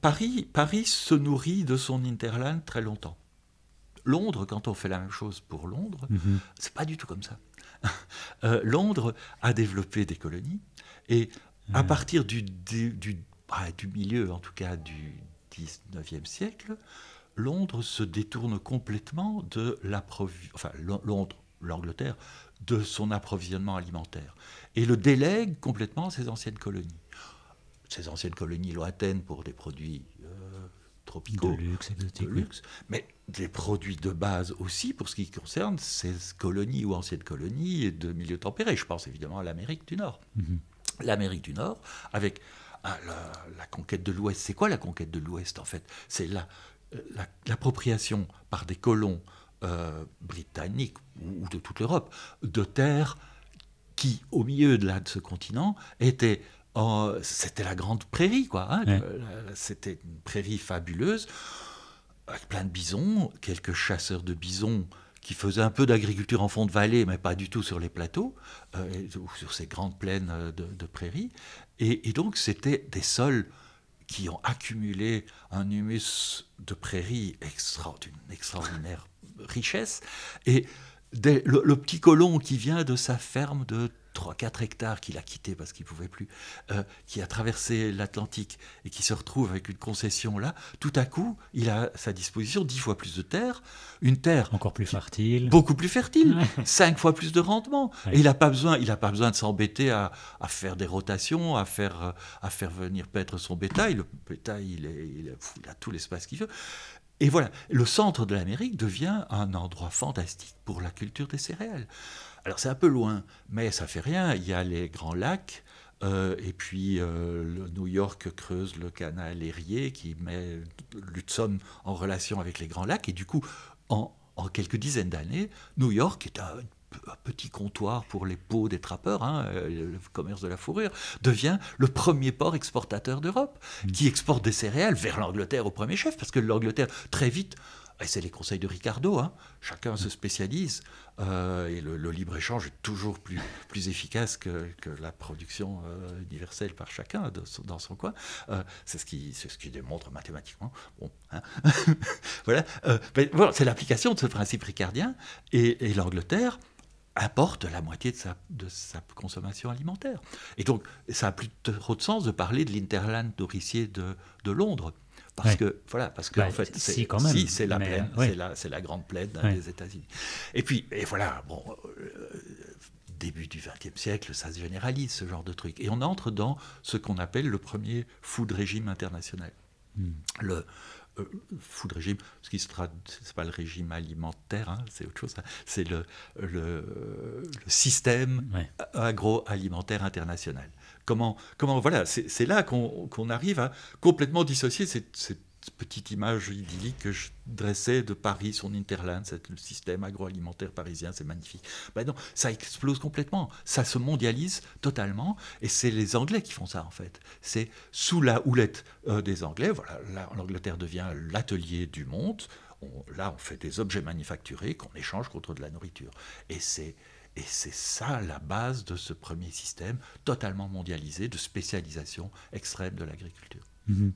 Paris, Paris se nourrit de son Interland très longtemps. Londres, quand on fait la même chose pour Londres, mhm. c'est pas du tout comme ça. Euh, Londres a développé des colonies et à partir bah, du, milieu, en tout cas du 19e siècle, Londres se détourne complètement de la... Enfin, Londres, l'Angleterre de son approvisionnement alimentaire et le délègue complètement à ses anciennes colonies. Ses anciennes colonies lointaines pour des produits euh, tropicaux, de luxe, mais des produits de base aussi pour ce qui concerne ces colonies ou anciennes colonies de milieux tempérés. Je pense évidemment à l'Amérique du Nord. Mhm. L'Amérique du Nord, avec ah, la, conquête de l'Ouest. C'est quoi la conquête de l'Ouest en fait C'est euh, l'appropriation par des colons euh, britannique ou, de toute l'Europe, de terre qui, au milieu de, ce continent, était euh, c'était la grande prairie, quoi. Hein, c'était une prairie fabuleuse, avec plein de bisons, quelques chasseurs de bisons qui faisaient un peu d'agriculture en fond de vallée, mais pas du tout sur les plateaux, euh, ou sur ces grandes plaines de, prairies. Et, donc, c'était des sols qui ont accumulé un humus de prairies extraordinaire richesse. Et le, petit colon qui vient de sa ferme de 3-4 hectares qu'il a quitté parce qu'il ne pouvait plus, euh, qui a traversé l'Atlantique et qui se retrouve avec une concession là, tout à coup, il a à sa disposition 10 fois plus de terre, une terre encore plus fertile, beaucoup plus fertile, 5 fois plus de rendement. Et il n'a pas besoin, il a pas besoin de s'embêter à, faire des rotations, à faire, euh, à faire venir paître son bétail. Le bétail, il, il a tout l'espace qu'il veut. Et voilà, le centre de l'Amérique devient un endroit fantastique pour la culture des céréales. Alors c'est un peu loin, mais ça fait rien. Il y a les grands lacs, euh, et puis euh, New York creuse le canal Erie qui met l'Hudson en relation avec les grands lacs. Et du coup, en, en quelques dizaines d'années, New York est un petit comptoir pour les peaux des trappeurs, hein, euh, le commerce de la fourrure, devient le premier port exportateur d'Europe, mm. qui exporte des céréales vers l'Angleterre au premier chef, parce que l'Angleterre, très vite, et c'est les conseils de Ricardo, hein, chacun se spécialise, euh, et le, libre-échange est toujours plus, plus efficace que, que la production euh, universelle par chacun dans son coin. c'est ce qui ce qui démontre mathématiquement. Bon, hein. voilà, c'est l'application de ce principe ricardien, et l'Angleterre apporte la moitié de sa, de sa consommation alimentaire. Et donc, ça a plus trop de sens de parler de l'Interland nourricier de, Londres. Parce que, voilà, parce que, bah, en fait, c'est si, la plaine, c'est la, grande plaine hein, des États-Unis. Et puis, et voilà, bon, euh, début du XXe siècle, ça se généralise, ce genre de truc. Et on entre dans ce qu'on appelle le premier food régime international. Hmm. Le, euh, fou de régime, ce qui se traduit, c'est pas le régime alimentaire, hein, c'est autre chose, hein, c'est le, le, système agroalimentaire international. Comment, comment voilà, c'est là qu'on arrive à complètement dissocier cette petite image idyllique que je dressais de Paris, son Interland, le système agroalimentaire parisien, c'est magnifique. Ben non, ça explose complètement, ça se mondialise totalement, et c'est les Anglais qui font ça en fait. C'est sous la houlette euh, des Anglais, voilà, l'Angleterre devient l'atelier du monde. là, on fait des objets manufacturés qu'on échange contre de la nourriture, et c'est et c'est ça la base de ce premier système totalement mondialisé de spécialisation extrême de l'agriculture. Mm-hmm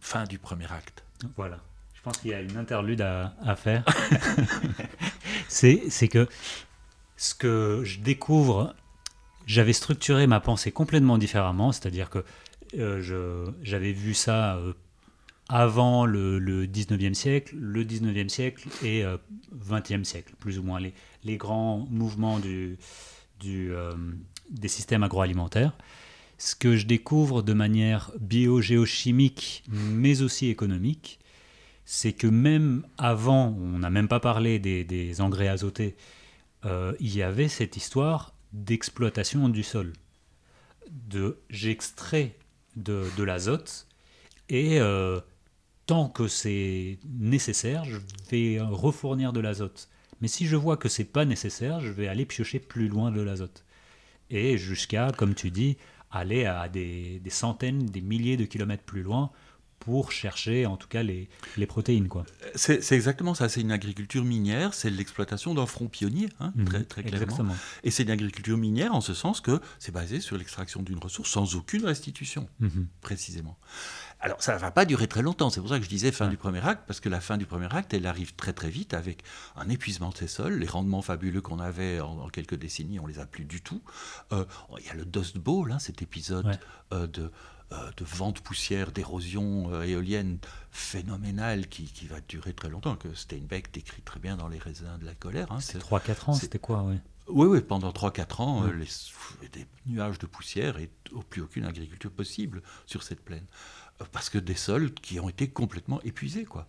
fin du premier acte. Voilà. Je pense qu'il y a une interlude à, faire. c'est que ce que je découvre, j'avais structuré ma pensée complètement différemment, c'est-à-dire que euh, j'avais vu ça euh, avant le, 19e siècle, le 19e siècle et 20e euh, siècle, plus ou moins, les, grands mouvements des systèmes agroalimentaires ce que je découvre de manière bio-géochimique, mais aussi économique, c'est que même avant, on n'a même pas parlé des, engrais azotés, euh, il y avait cette histoire d'exploitation du sol. De j'extrais de, l'azote et euh, tant que c'est nécessaire, je vais refournir de l'azote. Mais si je vois que c'est pas nécessaire, je vais aller piocher plus loin de l'azote. Et jusqu'à, comme tu dis, aller à des, des, centaines, des milliers de kilomètres plus loin pour chercher en tout cas les, les protéines. quoi. C'est exactement ça, c'est une agriculture minière, c'est l'exploitation d'un front pionnier, hein, mhm, très, clairement. Exactement. Et c'est une agriculture minière en ce sens que c'est basé sur l'extraction d'une ressource sans aucune restitution, mhm. précisément. Alors ça ne va pas durer très longtemps, c'est pour ça que je disais fin du premier acte, parce que la fin du premier acte, elle arrive très très vite avec un épuisement de ces sols, les rendements fabuleux qu'on avait en, quelques décennies, on les a plus du tout. Euh, il y a le Dust Bowl, hein, cet épisode euh, de euh, de vente de poussière, d'érosion euh, éolienne phénoménale qui, va durer très longtemps, que Steinbeck décrit très bien dans Les raisins de la colère. Hein. C'est 3-4 ans, c'était quoi oui. Oui, pendant 3-4 ans, euh, des nuages de poussière et au plus aucune agriculture possible sur cette plaine. Parce que des sols qui ont été complètement épuisés, quoi.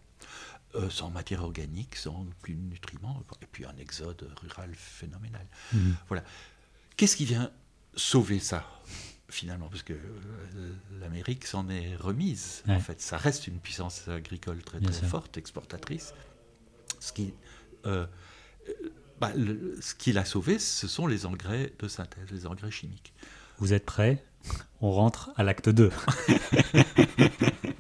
sans matière organique, sans plus nutriment, et puis un exode rural phénoménal. Mmh. Voilà. Qu'est-ce qui vient sauver ça finalement, parce que euh, l'Amérique s'en est remise. En fait, ça reste une puissance agricole très très forte, exportatrice. Ce qui, euh, bah, ce qui l'a sauvé, ce sont les engrais de synthèse, les engrais chimiques. Vous êtes prêts On rentre à l'acte 2.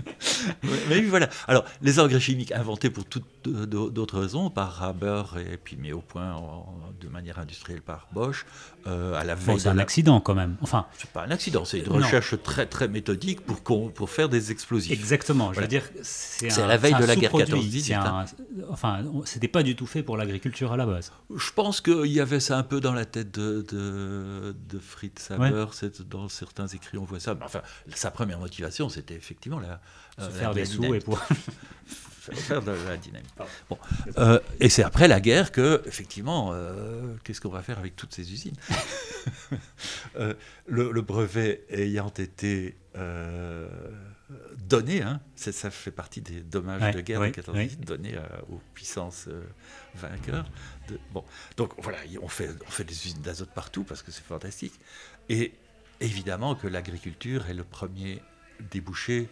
mais voilà. Alors, les engrais chimiques inventés pour toutes euh, d'autres raisons, par Haber et puis mis au point de manière industrielle par Bosch, euh, à la veille. C'est un accident quand même. Enfin, c'est pas un accident, c'est une recherche très très méthodique pour pour faire des explosifs. Exactement. Je veux dire, c'est à la veille de la guerre 14-18. Un, hein. Enfin, c'était pas du tout fait pour l'agriculture à la base. Je pense qu'il y avait ça un peu dans la tête de, de, Fritz Haber. Dans certains écrits, on voit ça. Mais enfin, sa première motivation, c'était effectivement la, euh, faire des sous et pour. faire de la dynamique. Bon. Euh, et c'est après la guerre que, effectivement, euh, qu'est-ce qu'on va faire avec toutes ces usines le, brevet ayant été donné, hein, ça fait partie des dommages de guerre de 14 donné aux puissances vainqueurs. De, bon. Donc voilà, on fait, on fait des usines d'azote partout parce que c'est fantastique. Et évidemment que l'agriculture est le premier débouché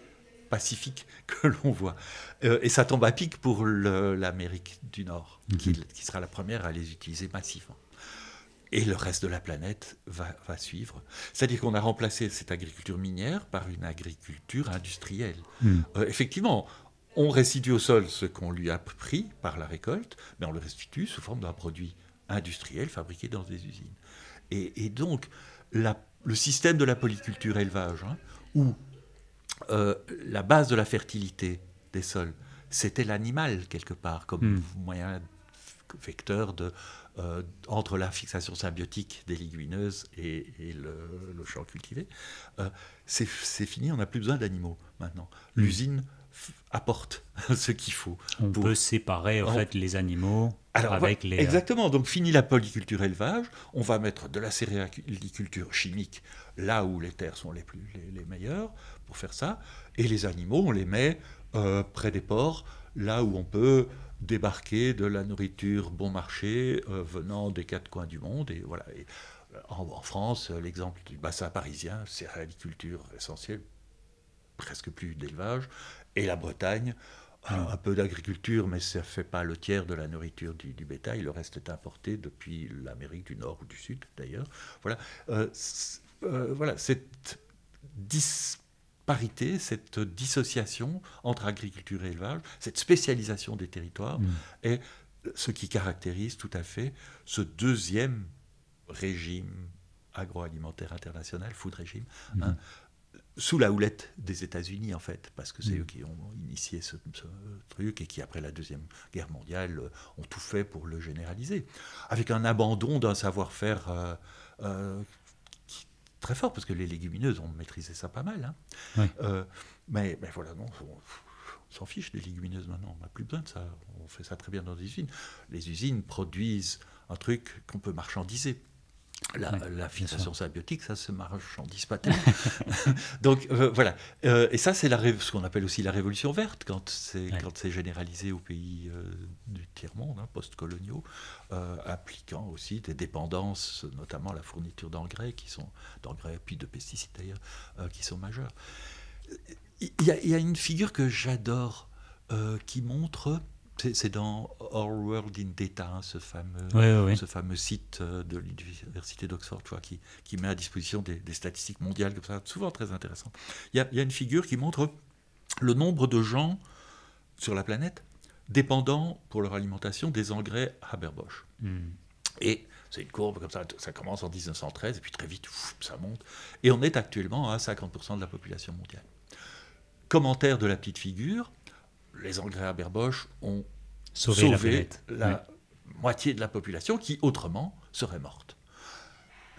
pacifique que l'on voit. Euh, et ça tombe à pic pour l'Amérique du Nord, mhm. qui, sera la première à les utiliser massivement. Et le reste de la planète va, suivre. C'est-à-dire qu'on a remplacé cette agriculture minière par une agriculture industrielle. Mhm. Euh, effectivement, on restitue au sol ce qu'on lui a pris par la récolte, mais on le restitue sous forme d'un produit industriel fabriqué dans des usines. Et, donc, le système de la polyculture élevage, hein, où euh, la base de la fertilité des sols, c'était l'animal quelque part comme hmm. moyen vecteur de, euh, entre la fixation symbiotique des légumineuses et, le, champ cultivé. Euh, c'est fini, on n'a plus besoin d'animaux maintenant. Hmm. L'usine apporte ce qu'il faut. On peut séparer en fait les animaux avec les. Exactement. Donc fini la polyculture élevage, on va mettre de la céréaliculture chimique là où les terres sont les plus les, les meilleures pour faire ça. Et les animaux, on les met euh, près des ports, là où on peut débarquer de la nourriture bon marché euh, venant des quatre coins du monde. Et voilà. Euh, en, France, l'exemple du bassin parisien, c'est l'agriculture essentielle, presque plus d'élevage. Et la Bretagne, un, peu d'agriculture, mais ça fait pas le tiers de la nourriture du, bétail. Le reste est importé depuis l'Amérique du Nord ou du Sud, d'ailleurs. Voilà. voilà, cette dis parité, cette dissociation entre agriculture et élevage, cette spécialisation des territoires, mm. est ce qui caractérise tout à fait ce deuxième régime agroalimentaire international, food régime, mm-hmm. hein, sous la houlette des États-Unis en fait, parce que c'est mm. eux qui ont initié ce, truc et qui après la deuxième guerre mondiale euh, ont tout fait pour le généraliser, avec un abandon d'un savoir-faire euh, euh, très fort, parce que les légumineuses, ont maîtrisé ça pas mal. Hein. Euh, mais, mais, voilà, non, on, s'en fiche des légumineuses maintenant, on n'a plus besoin de ça. On fait ça très bien dans les usines. Les usines produisent un truc qu'on peut marchandiser. La, oui, la fixation symbiotique, ça se marchandise pas tellement. Donc euh, voilà. Euh, et ça, c'est ce qu'on appelle aussi la révolution verte, quand c'est généralisé aux pays euh, du tiers-monde, hein, post-coloniaux, appliquant aussi des dépendances, notamment la fourniture d'engrais, qui sont d'engrais puis de pesticides d'ailleurs, qui sont majeurs. Il il y, a une figure que j'adore qui montre c'est dans Our World in Data, ce fameux, Ce fameux site euh, de l'université d'Oxford qui, qui met à disposition des, statistiques mondiales, comme ça, souvent très intéressant. Il y, a, une figure qui montre le nombre de gens sur la planète dépendant pour leur alimentation des engrais Haber-Bosch. Hmm. Et c'est une courbe comme ça, ça commence en 1913, et puis très vite, ça monte. Et on est actuellement à 50% de la population mondiale. Commentaire de la petite figure, les engrais à berboche ont sauvé, la, moitié de la population qui autrement serait morte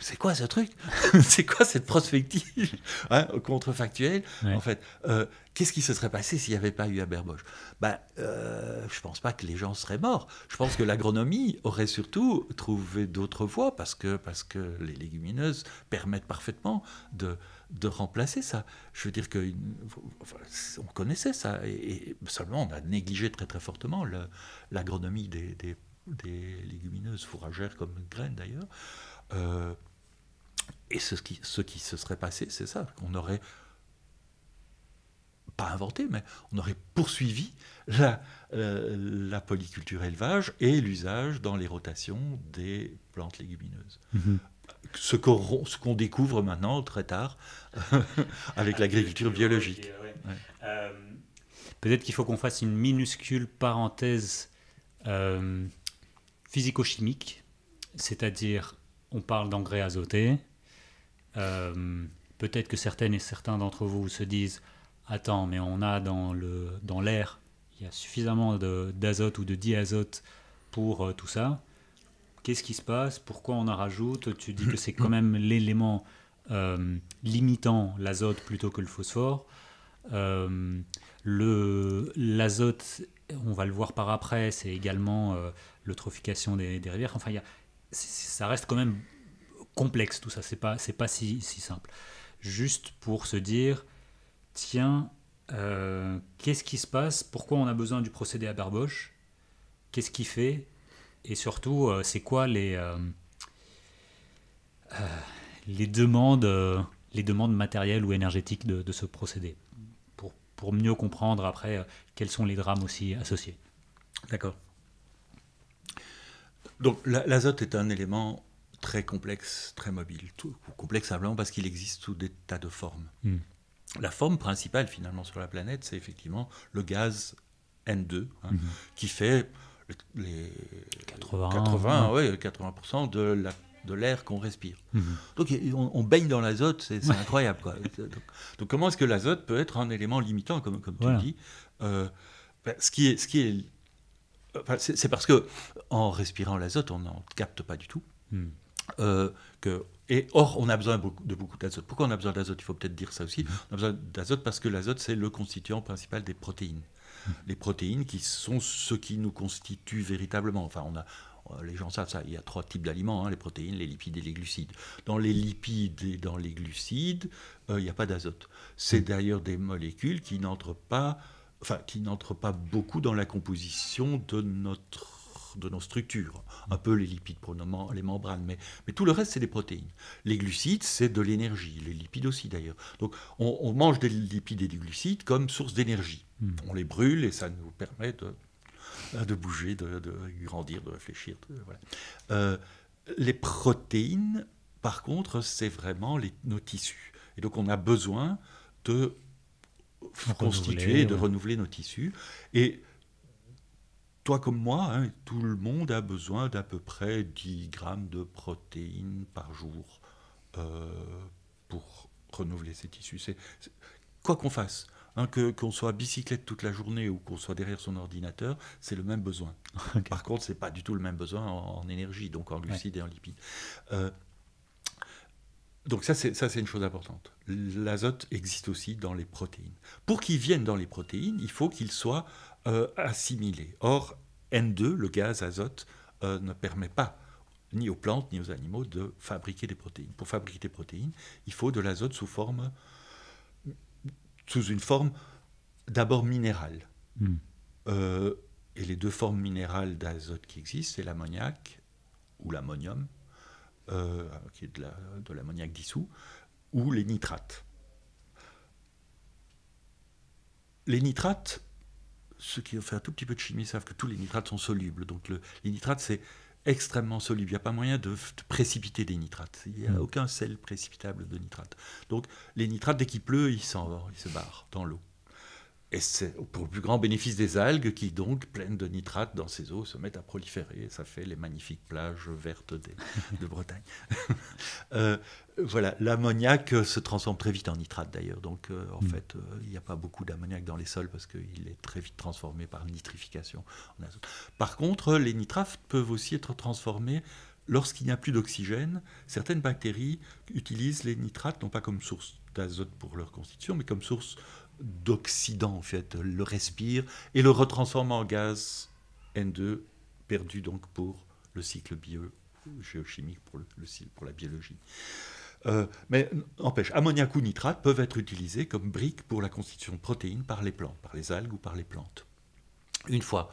c'est quoi ce truc C'est quoi cette prospective hein, contrefactuelle En fait, euh, qu'est-ce qui se serait passé s'il n'y avait pas eu à bosch ben, euh, Je ne pense pas que les gens seraient morts. Je pense que l'agronomie aurait surtout trouvé d'autres voies parce que, parce que les légumineuses permettent parfaitement de, de remplacer ça. Je veux dire qu'on connaissait ça et, seulement on a négligé très très fortement l'agronomie des, des, légumineuses fourragères comme graines d'ailleurs. Euh, et ce qui, ce qui se serait passé, c'est ça, on aurait pas inventé, mais on aurait poursuivi la, euh, la polyculture élevage et l'usage dans les rotations des plantes légumineuses. Mhm. ce qu'on découvre maintenant très tard avec ah, l'agriculture biologique. Euh, peut-être qu'il faut qu'on fasse une minuscule parenthèse euh, physico-chimique, c'est-à-dire on parle d'engrais azotés, euh, peut-être que certaines et certains d'entre vous se disent Attends, mais on a dans l'air, dans il y a suffisamment d'azote ou de diazote pour euh, tout ça. Qu'est-ce qui se passe Pourquoi on en rajoute Tu dis que c'est quand même l'élément euh, limitant l'azote plutôt que le phosphore. L'azote, on va le voir par après, c'est également l'eutrophication des, rivières. Enfin, ça reste quand même complexe tout ça, c'est pas, c'est pas si, simple. Juste pour se dire, tiens, euh, qu'est-ce qui se passe Pourquoi on a besoin du procédé à Barboche Qu'est-ce qu'il fait Et surtout, euh, c'est quoi les, euh, les, demandes, les demandes matérielles ou énergétiques de, ce procédé pour, pour mieux comprendre après quels sont les drames aussi associés. D'accord. Donc l'azote est un élément très complexe, très mobile. Tout, complexe simplement parce qu'il existe sous des tas de formes. Hmm. La forme principale finalement sur la planète, c'est effectivement le gaz N2, hein, hmm. qui fait les 80, 80, de la de l'air qu'on respire. Hmm. Donc on, baigne dans l'azote, c'est incroyable. Quoi. Donc, comment est-ce que l'azote peut être un élément limitant, comme, comme tu le dis euh, ben, Ce qui est... Ce qui est c'est parce que en respirant l'azote, on n'en capte pas du tout. Euh, et or, on a besoin de beaucoup d'azote. Pourquoi on a besoin d'azote Il faut peut-être dire ça aussi. Mm-hmm. On a besoin d'azote parce que l'azote, c'est le constituant principal des protéines. Mm-hmm. Les protéines qui sont ce qui nous constitue véritablement. Enfin, on a, les gens savent ça, il y a trois types d'aliments, hein, les protéines, les lipides et les glucides. Dans les lipides et dans les glucides, euh, il n'y a pas d'azote. C'est mm. d'ailleurs des molécules qui n'entrent pas, enfin, qui n'entrent pas beaucoup dans la composition de notre de nos structures. Un peu les lipides, pour les membranes, mais, tout le reste, c'est des protéines. Les glucides, c'est de l'énergie, les lipides aussi d'ailleurs. Donc on, mange des lipides et des glucides comme source d'énergie. Hmm. On les brûle et ça nous permet de, euh, bouger, de, grandir, de réfléchir. Euh, les protéines, par contre, c'est vraiment nos tissus. Et donc on a besoin de constituer, de renouveler nos tissus. Et toi comme moi, hein, tout le monde a besoin d'à peu près 10 grammes de protéines par jour euh, pour renouveler ses tissus. C'est, quoi qu'on fasse, hein, que, qu'on soit à bicyclette toute la journée ou qu'on soit derrière son ordinateur, c'est le même besoin. Par contre, c'est pas du tout le même besoin en, énergie, donc en glucides et en lipides. Euh, donc ça ça, c'est une chose importante. L'azote existe aussi dans les protéines. Pour qu'il vienne dans les protéines, il faut qu'il soit euh, assimilés. Or, N2, le gaz azote, euh, ne permet pas ni aux plantes ni aux animaux de fabriquer des protéines. Pour fabriquer des protéines, il faut de l'azote sous forme, sous une forme d'abord minérale. Hmm. Euh, et les deux formes minérales d'azote qui existent, c'est l'ammoniac ou l'ammonium, qui est de l'ammoniac dissous, ou les nitrates. Les nitrates ceux qui ont fait un tout petit peu de chimie savent que tous les nitrates sont solubles. Donc le, les nitrates, c'est extrêmement soluble. Il n'y a pas moyen de, précipiter des nitrates. Il n'y a hmm. aucun sel précipitable de nitrates. Donc les nitrates, dès qu'il pleut, ils s'en ils se barrent dans l'eau. Et c'est pour le plus grand bénéfice des algues qui, donc, pleines de nitrates dans ces eaux, se mettent à proliférer. ça fait les magnifiques plages vertes de Bretagne. Euh, voilà, l'ammoniac euh, se transforme très vite en nitrate d'ailleurs. Donc, euh, en mm. fait, il n'y a pas beaucoup d'ammoniac dans les sols parce qu'il est très vite transformé par nitrification en azote. Par contre, les nitrates peuvent aussi être transformés lorsqu'il n'y a plus d'oxygène, certaines bactéries utilisent les nitrates non pas comme source d'azote pour leur constitution, mais comme source d'oxydant, en fait, le respire et le retransforme en gaz N2, perdu donc pour le cycle bio, géochimique, pour, le, pour la biologie. Euh, mais empêche, ammoniac ou nitrate peuvent être utilisés comme briques pour la constitution de protéines par les plantes, par les algues ou par les plantes. Une fois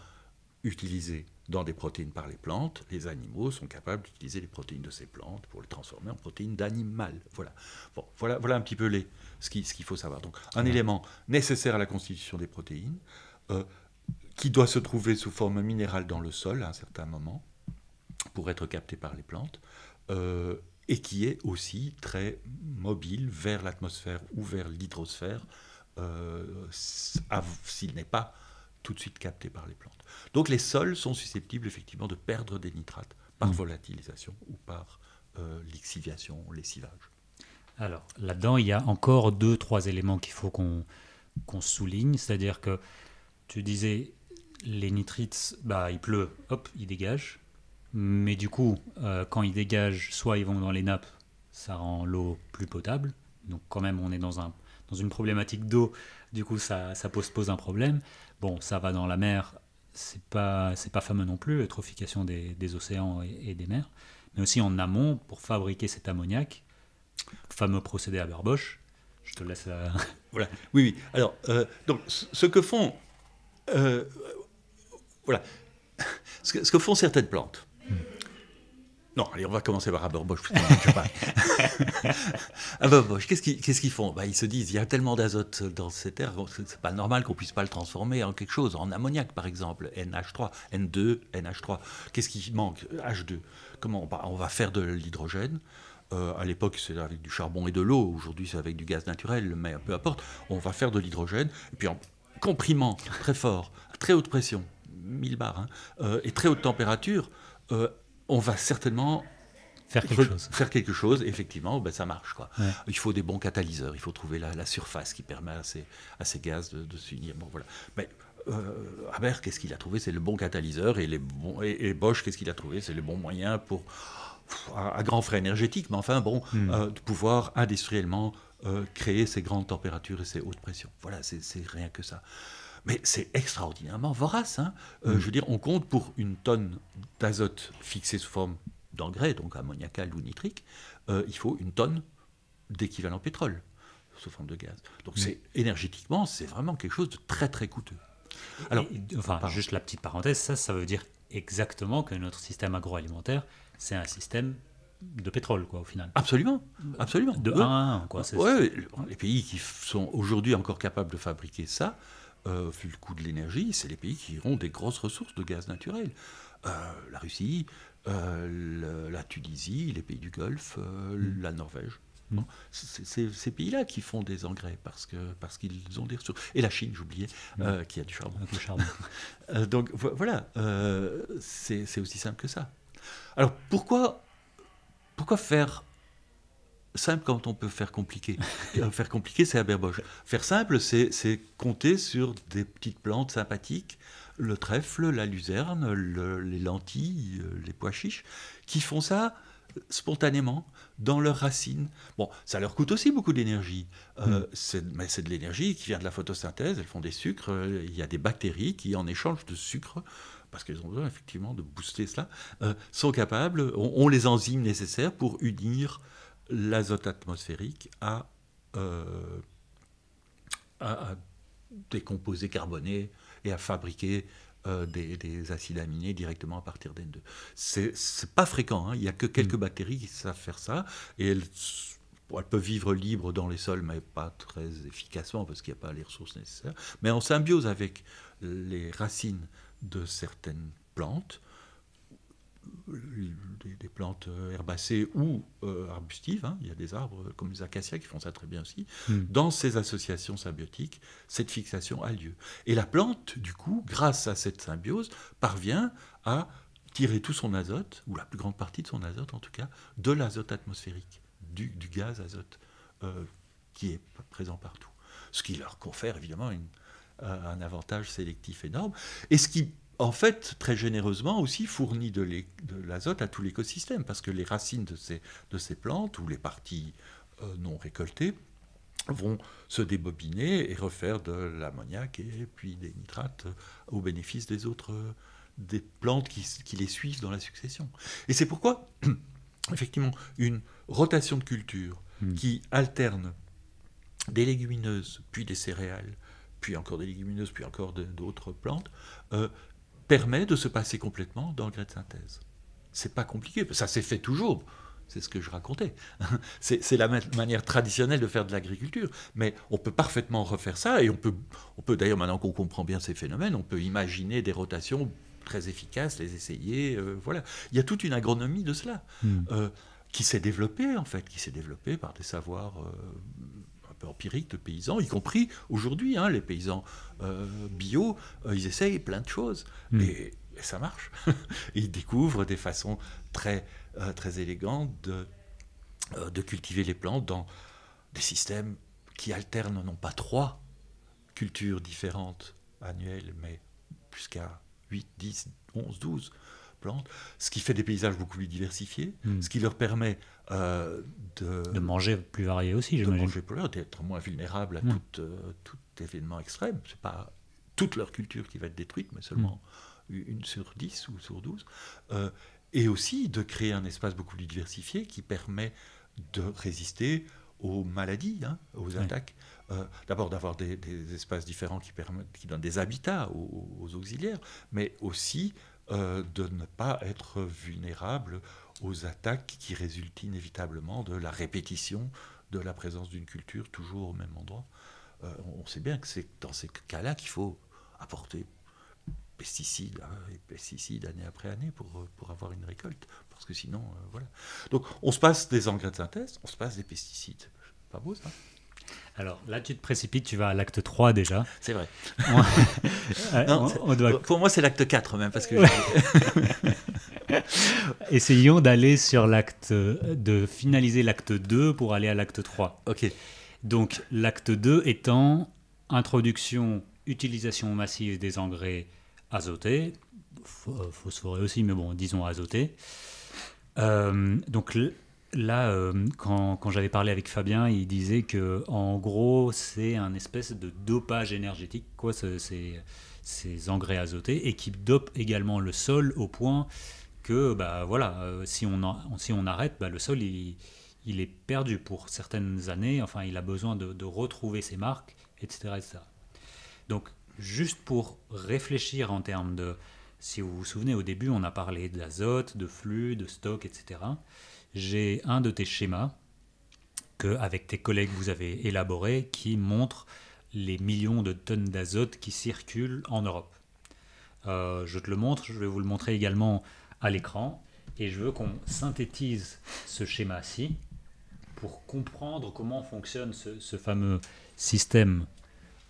utilisés dans des protéines par les plantes, les animaux sont capables d'utiliser les protéines de ces plantes pour les transformer en protéines d'animal. Voilà. Bon, voilà, voilà un petit peu les, ce qu'il ce qu'il faut savoir. Donc, un élément nécessaire à la constitution des protéines, euh, qui doit se trouver sous forme minérale dans le sol à un certain moment, pour être capté par les plantes, euh, et qui est aussi très mobile vers l'atmosphère ou vers l'hydrosphère, euh, s'il n'est pas tout de suite capté par les plantes. Donc les sols sont susceptibles effectivement de perdre des nitrates par mmh. volatilisation ou par euh, lixiviation, lessivage. Alors là-dedans, il y a encore deux, trois éléments qu'il faut qu'on souligne, c'est-à-dire que tu disais les nitrites, bah, il pleut, hop, ils dégagent. Mais du coup, euh, quand ils dégagent, soit ils vont dans les nappes, ça rend l'eau plus potable. Donc quand même, on est dans, un, dans une problématique d'eau. Du coup, ça, ça pose, pose un problème. Bon, ça va dans la mer, c'est pas, pas fameux non plus, l'eutrophication des, océans et, des mers, mais aussi en amont pour fabriquer cet ammoniac, fameux procédé à bosch Je te laisse. Euh, voilà. Oui, oui. Alors, euh, donc, ce que font, euh, voilà, ce que, font certaines plantes. Hmm. Non, allez, on va commencer par Haber-Bosch. Haber-Bosch, qu'est-ce qu'ils font bah, Ils se disent, il y a tellement d'azote dans cette air, c'est pas normal qu'on puisse pas le transformer en quelque chose, en ammoniac par exemple, NH3, N2, NH3. Qu'est-ce qui manque H2. Comment on, va faire de l'hydrogène euh, à l'époque, c'est avec du charbon et de l'eau. Aujourd'hui, c'est avec du gaz naturel, mais peu importe. On va faire de l'hydrogène, et puis en comprimant très fort, très haute pression, 1000 bars, hein, euh, et très haute température, euh, on va certainement faire quelque chose. Faire quelque chose, effectivement, ben, ça marche. Quoi. Il faut des bons catalyseurs, il faut trouver la, surface qui permet à ces, à ces gaz de, s'unir. Bon, voilà. Mais Haber, euh, qu'est-ce qu'il a trouvé C'est le bon catalyseur. Et, les bons, Bosch, qu'est-ce qu'il a trouvé C'est le bon moyen pour, à, grands frais énergétiques, mais enfin, bon, hmm. euh, de pouvoir industriellement euh, créer ces grandes températures et ces hautes pressions. Voilà, c'est rien que ça mais c'est extraordinairement vorace. Hein. Euh, mm. Je veux dire, on compte pour une tonne d'azote fixée sous forme d'engrais, donc ammoniacal ou nitrique, euh, il faut une tonne d'équivalent pétrole sous forme de gaz. Donc mm. c'est énergétiquement, c'est vraiment quelque chose de très très coûteux. Alors, enfin, juste la petite parenthèse, ça, ça veut dire exactement que notre système agroalimentaire, c'est un système de pétrole, quoi, au final. Absolument, absolument. De 1 à 1, Ouais, les pays qui sont aujourd'hui encore capables de fabriquer ça, euh, le coût de l'énergie, c'est les pays qui ont des grosses ressources de gaz naturel. Euh, la Russie, euh, la Tunisie, les pays du Golfe, mm. la Norvège. Non mm. c'est ces pays-là qui font des engrais parce que parce qu'ils ont des ressources. Et la Chine, j'oubliais, mm. qui a du charbon. Donc voilà, c'est aussi simple que ça. Alors pourquoi pourquoi faire simple quand on peut faire compliqué. Euh, faire compliqué, c'est à berboche. Faire simple, c'est compter sur des petites plantes sympathiques, le trèfle, la luzerne, les lentilles, euh, les pois chiches, qui font ça euh, spontanément dans leurs racines. Bon, ça leur coûte aussi beaucoup d'énergie, hmm. mais c'est de l'énergie qui vient de la photosynthèse, elles font des sucres, il y a des bactéries qui, en échange de sucre, parce qu'elles ont besoin effectivement de booster cela, sont capables, ont, les enzymes nécessaires pour unir l'azote atmosphérique à, euh, carboné et à fabriquer euh, des, acides aminés directement à partir d'N2. C'est pas fréquent, hein. il n'y a que quelques mm. bactéries qui savent faire ça, et elles, elles, peuvent vivre libres dans les sols, mais pas très efficacement, parce qu'il n'y a pas les ressources nécessaires. Mais en symbiose avec les racines de certaines plantes, des, plantes euh, herbacées ou euh, arbustives, hein. il y a des arbres comme les acacias qui font ça très bien aussi, hmm. dans ces associations symbiotiques, cette fixation a lieu. Et la plante, du coup, grâce à cette symbiose, parvient à tirer tout son azote, ou la plus grande partie de son azote en tout cas, de l'azote atmosphérique, du, gaz azote euh, qui est présent partout. Ce qui leur confère évidemment un avantage sélectif énorme. Et ce qui en fait, très généreusement aussi, fournit de l'azote à tout l'écosystème, parce que les racines de ces, de ces plantes, ou les parties euh, non récoltées, vont se débobiner et refaire de l'ammoniac et puis des nitrates euh, au bénéfice des autres, euh, des plantes qui, les suivent dans la succession. Et c'est pourquoi, effectivement, une rotation de culture hmm. qui alterne des légumineuses, puis des céréales, puis encore des légumineuses, puis encore d'autres plantes, permet de se passer complètement d'engrais de synthèse. C'est pas compliqué, ça s'est fait toujours. C'est ce que je racontais. C'est la manière traditionnelle de faire de l'agriculture. Mais on peut parfaitement refaire ça et on peut, on peut d'ailleurs, maintenant qu'on comprend bien ces phénomènes, on peut imaginer des rotations très efficaces, les essayer. Euh, voilà. Il y a toute une agronomie de cela. Hmm. Euh, qui s'est développée, en fait, qui s'est développée par des savoirs euh, empirique de paysans, y compris aujourd'hui, hein, les paysans euh, bio, euh, ils essayent plein de choses. Mm. Et, ça marche. ils découvrent des façons très, euh, très élégantes de, de cultiver les plantes dans des systèmes qui alternent non pas trois cultures différentes annuelles, mais jusqu'à 8, 10, 11, 12 plantes, ce qui fait des paysages beaucoup plus diversifiés, mm. ce qui leur permet euh, de, manger plus varié aussi, je De manger d'être moins vulnérable à hmm. euh, tout, événement extrême. C'est pas toute leur culture qui va être détruite, mais seulement hmm. une sur dix ou sur douze. Euh, et aussi de créer un espace beaucoup plus diversifié qui permet de résister aux maladies, hein, aux attaques. D'abord d'avoir des, espaces différents qui, permettent, qui donnent des habitats aux, aux auxiliaires, mais aussi de ne pas être vulnérable aux attaques qui résultent inévitablement de la répétition de la présence d'une culture toujours au même endroit. Euh, on sait bien que c'est dans ces cas-là qu'il faut apporter pesticides hein, et pesticides année après année pour, euh, pour avoir une récolte, parce que sinon, euh, voilà. Donc on se passe des engrais de synthèse, on se passe des pesticides. Pas beau ça alors là, tu te précipites, tu vas à l'acte 3 déjà. C'est vrai. Pour moi, c'est l'acte 4 même, parce que... Essayons d'aller sur l'acte, de finaliser l'acte 2 pour aller à l'acte 3. Ok. Donc l'acte 2 étant introduction, utilisation massive des engrais azotés, phosphorés aussi, mais bon, disons azotés. Euh, donc là, euh, quand, quand j'avais parlé avec Fabien, il disait que en gros, c'est un espèce de dopage énergétique, quoi, ces, ces engrais azotés, et qui dope également le sol au point que bah, voilà, euh, si, on si on arrête, bah, le sol il, est perdu pour certaines années, enfin il a besoin de, retrouver ses marques, etc., ça Donc juste pour réfléchir en termes de, si vous vous souvenez au début on a parlé d'azote, de flux, de stock, etc., j'ai un de tes schémas que avec tes collègues vous avez élaboré qui montre les millions de tonnes d'azote qui circulent en Europe. Euh, je te le montre, je vais vous le montrer également à l'écran et je veux qu'on synthétise ce schéma-ci pour comprendre comment fonctionne ce, fameux système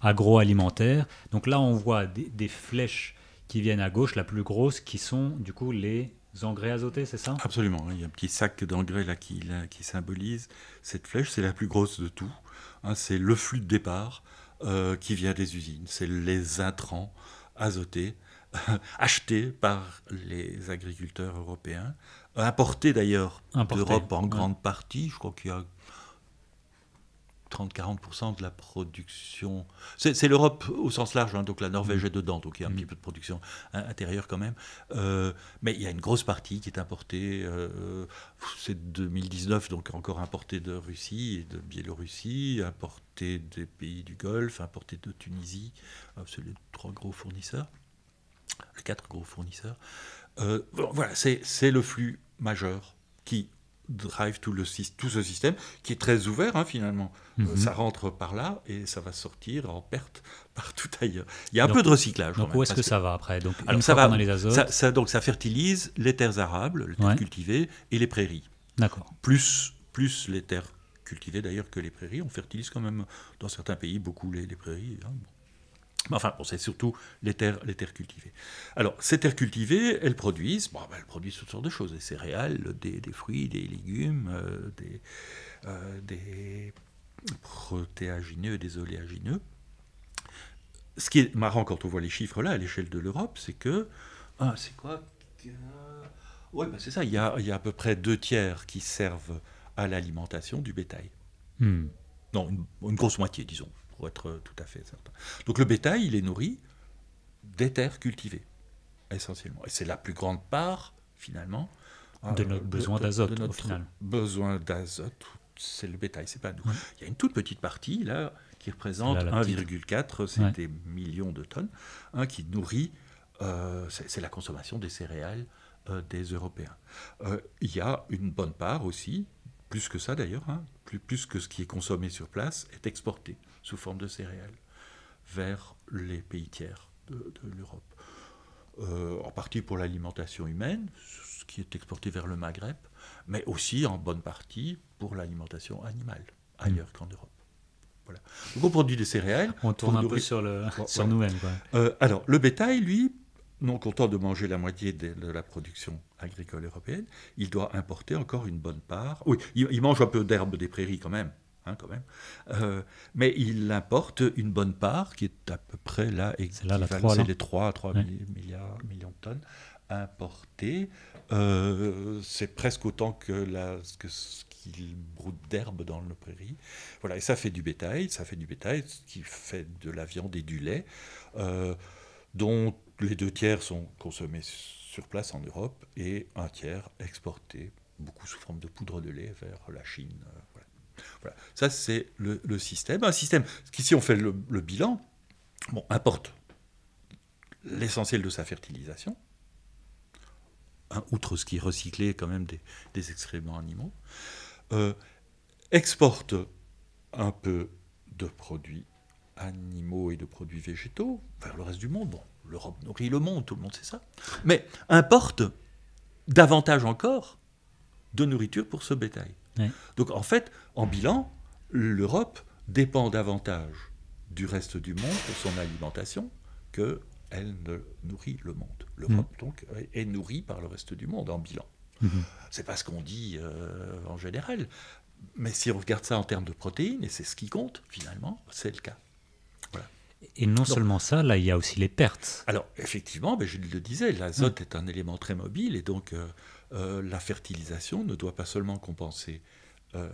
agroalimentaire. Donc là, on voit des, flèches qui viennent à gauche, la plus grosse, qui sont du coup les engrais azotés, c'est ça Absolument. Il y a un petit sac d'engrais là qui, symbolise cette flèche. C'est la plus grosse de tout. Hein. c'est le flux de départ euh, qui vient des usines. C'est les intrants azotés acheté par les agriculteurs européens, euh, importé d'ailleurs d'Europe en grande partie. Je crois qu'il y a 30-40% de la production. C'est l'Europe au sens large, hein, donc la Norvège mm. est dedans, donc il y a un mm. petit peu de production hein, intérieure quand même. Euh, mais il y a une grosse partie qui est importée, euh, c'est 2019, donc encore importée de Russie et de Biélorussie, importée des pays du Golfe, importée de Tunisie. c'est les trois gros fournisseurs les quatre gros fournisseurs. Euh, voilà, c'est le flux majeur qui drive tout, le, tout ce système, qui est très ouvert hein, finalement. Euh, mhm. ça rentre par là et ça va sortir en perte partout ailleurs. Il y a un peu de recyclage. Donc où est-ce que, ça va après Donc, ça va, ça, donc ça fertilise les terres arables, les terres cultivées et les prairies. D'accord. Plus, plus les terres cultivées d'ailleurs que les prairies. On fertilise quand même dans certains pays beaucoup les, les prairies. Hein, Enfin, c'est surtout les terres, les terres cultivées. Alors, ces terres cultivées, elles produisent, bon, ben, elles produisent toutes sortes de choses, des céréales, des, fruits, des légumes, euh, des, euh, des, protéagineux, des oléagineux. Ce qui est marrant quand on voit les chiffres là, à l'échelle de l'Europe, c'est que, ah, c'est quoi Oui, ben, c'est ça, il y, a, à peu près deux tiers qui servent à l'alimentation du bétail. Hmm. Non, une, grosse moitié, disons pour être tout à fait certain. Donc le bétail, il est nourri des terres cultivées, essentiellement. Et c'est la plus grande part, finalement, euh, de notre besoin d'azote, au final. Besoin d'azote, c'est le bétail, c'est pas nous. Il y a une toute petite partie, là, qui représente 1,4, c'est des millions de tonnes, hein, qui nourrit, euh, c'est la consommation des céréales euh, des Européens. il y a une bonne part aussi, plus que ça d'ailleurs, hein, plus, plus que ce qui est consommé sur place, est exporté sous forme de céréales vers les pays tiers de, l'Europe. Euh, en partie pour l'alimentation humaine, ce qui est exporté vers le Maghreb, mais aussi en bonne partie pour l'alimentation animale, ailleurs hmm. qu'en Europe. Voilà. Donc on produit des céréales. On tourne un peu sur, le... nous-mêmes. Euh, alors le bétail, lui, non content de manger la moitié de, la production agricole européenne, il doit importer encore une bonne part. Oui, il mange un peu d'herbe des prairies quand même, Hein, quand même. Euh, mais il importe une bonne part, qui est à peu près là, c'est les 3 à 3 milliards, millions de tonnes importées. Euh, c'est presque autant que, la, que ce qu'il broute d'herbe dans le prairie. Voilà, et ça fait du bétail, ça fait du bétail, ce qui fait de la viande et du lait, euh, dont les deux tiers sont consommés sur place en Europe et un tiers exporté, beaucoup sous forme de poudre de lait, vers la Chine, voilà. Ça, c'est le, système. Un système, qui, si on fait le, bilan, importe l'essentiel de sa fertilisation, hein, outre ce qui est recyclé quand même des, excréments animaux, euh, exporte un peu de produits animaux et de produits végétaux vers le reste du monde. Bon, l'Europe nourrit le monde, tout le monde sait ça. Mais importe davantage encore de nourriture pour ce bétail. Donc en fait, en bilan, l'Europe dépend davantage du reste du monde pour son alimentation que elle ne nourrit le monde. L'Europe mm. donc est nourrie par le reste du monde en bilan. Ce mm-hmm. C'est pas ce qu'on dit euh, en général, mais si on regarde ça en termes de protéines et c'est ce qui compte finalement, c'est le cas. Et non seulement ça, là il y a aussi les pertes. Alors effectivement, je le disais, l'azote mm. est un élément très mobile et donc euh, euh, la fertilisation ne doit pas seulement compenser euh,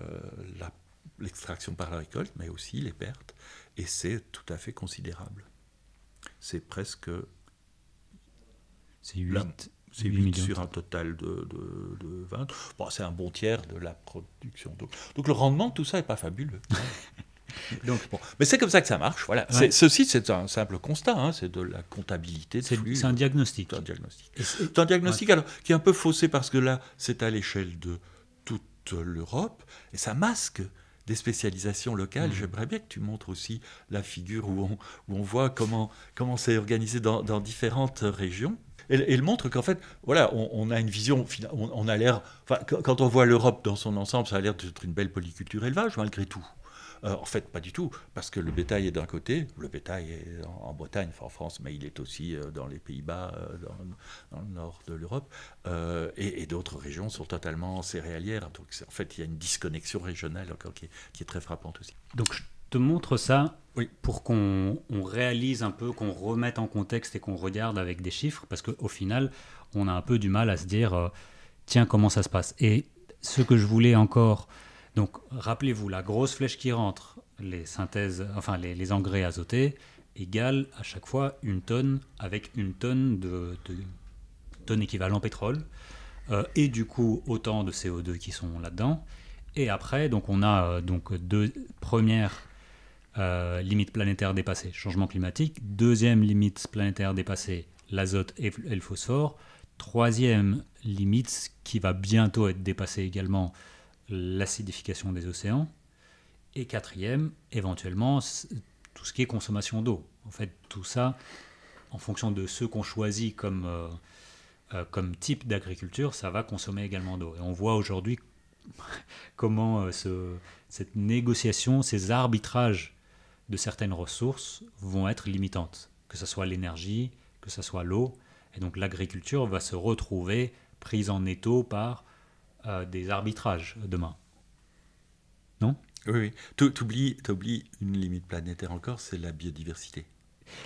l'extraction par la récolte, mais aussi les pertes, et c'est tout à fait considérable. C'est presque... C'est 8, sur un total de, 20. c'est un bon tiers de la production. Donc, donc le rendement, de tout ça n'est pas fabuleux. Donc, bon. Mais c'est comme ça que ça marche. Voilà. Ceci, c'est un simple constat, hein. c'est de la comptabilité. C'est un euh, diagnostic. C'est un diagnostic, c'est un diagnostic alors, qui est un peu faussé parce que là, c'est à l'échelle de toute l'Europe et ça masque des spécialisations locales. Mmh. J'aimerais bien que tu montres aussi la figure où on, voit comment comment c'est organisé dans, différentes régions. Et elle, montre qu'en fait, voilà, on, a une vision, on, a l'air, quand on voit l'Europe dans son ensemble, ça a l'air d'être une belle polyculture élevage malgré tout. Euh, en fait, pas du tout, parce que le bétail est d'un côté, le bétail est en, Bretagne, enfin en France, mais il est aussi euh, dans les Pays-Bas, euh, dans, le nord de l'Europe, et, d'autres régions sont totalement céréalières. Donc en fait, il y a une disconnexion régionale qui est, très frappante aussi. Donc je te montre ça pour qu'on réalise un peu, qu'on remette en contexte et qu'on regarde avec des chiffres, parce qu'au final, on a un peu du mal à se dire, tiens, comment ça se passe Et ce que je voulais encore donc rappelez-vous, la grosse flèche qui rentre, les synthèses, enfin les, engrais azotés, égale à chaque fois une tonne avec une tonne de, tonne équivalent pétrole, euh, et du coup autant de CO2 qui sont là-dedans. Et après, donc on a euh, donc deux premières euh, limites planétaires dépassées, changement climatique. Deuxième limite planétaire dépassée, l'azote et le phosphore. Troisième limite qui va bientôt être dépassée également, l'acidification des océans. Et quatrième, éventuellement, tout ce qui est consommation d'eau. En fait, tout ça, en fonction de ce qu'on choisit comme, euh, euh, comme type d'agriculture, ça va consommer également d'eau. Et on voit aujourd'hui comment euh, ce, cette négociation, ces arbitrages de certaines ressources vont être limitantes, que ce soit l'énergie, que ce soit l'eau. Et donc l'agriculture va se retrouver prise en étau par euh, des arbitrages demain. Non Oui, oui. T'oublies, oublies une limite planétaire encore, c'est la biodiversité.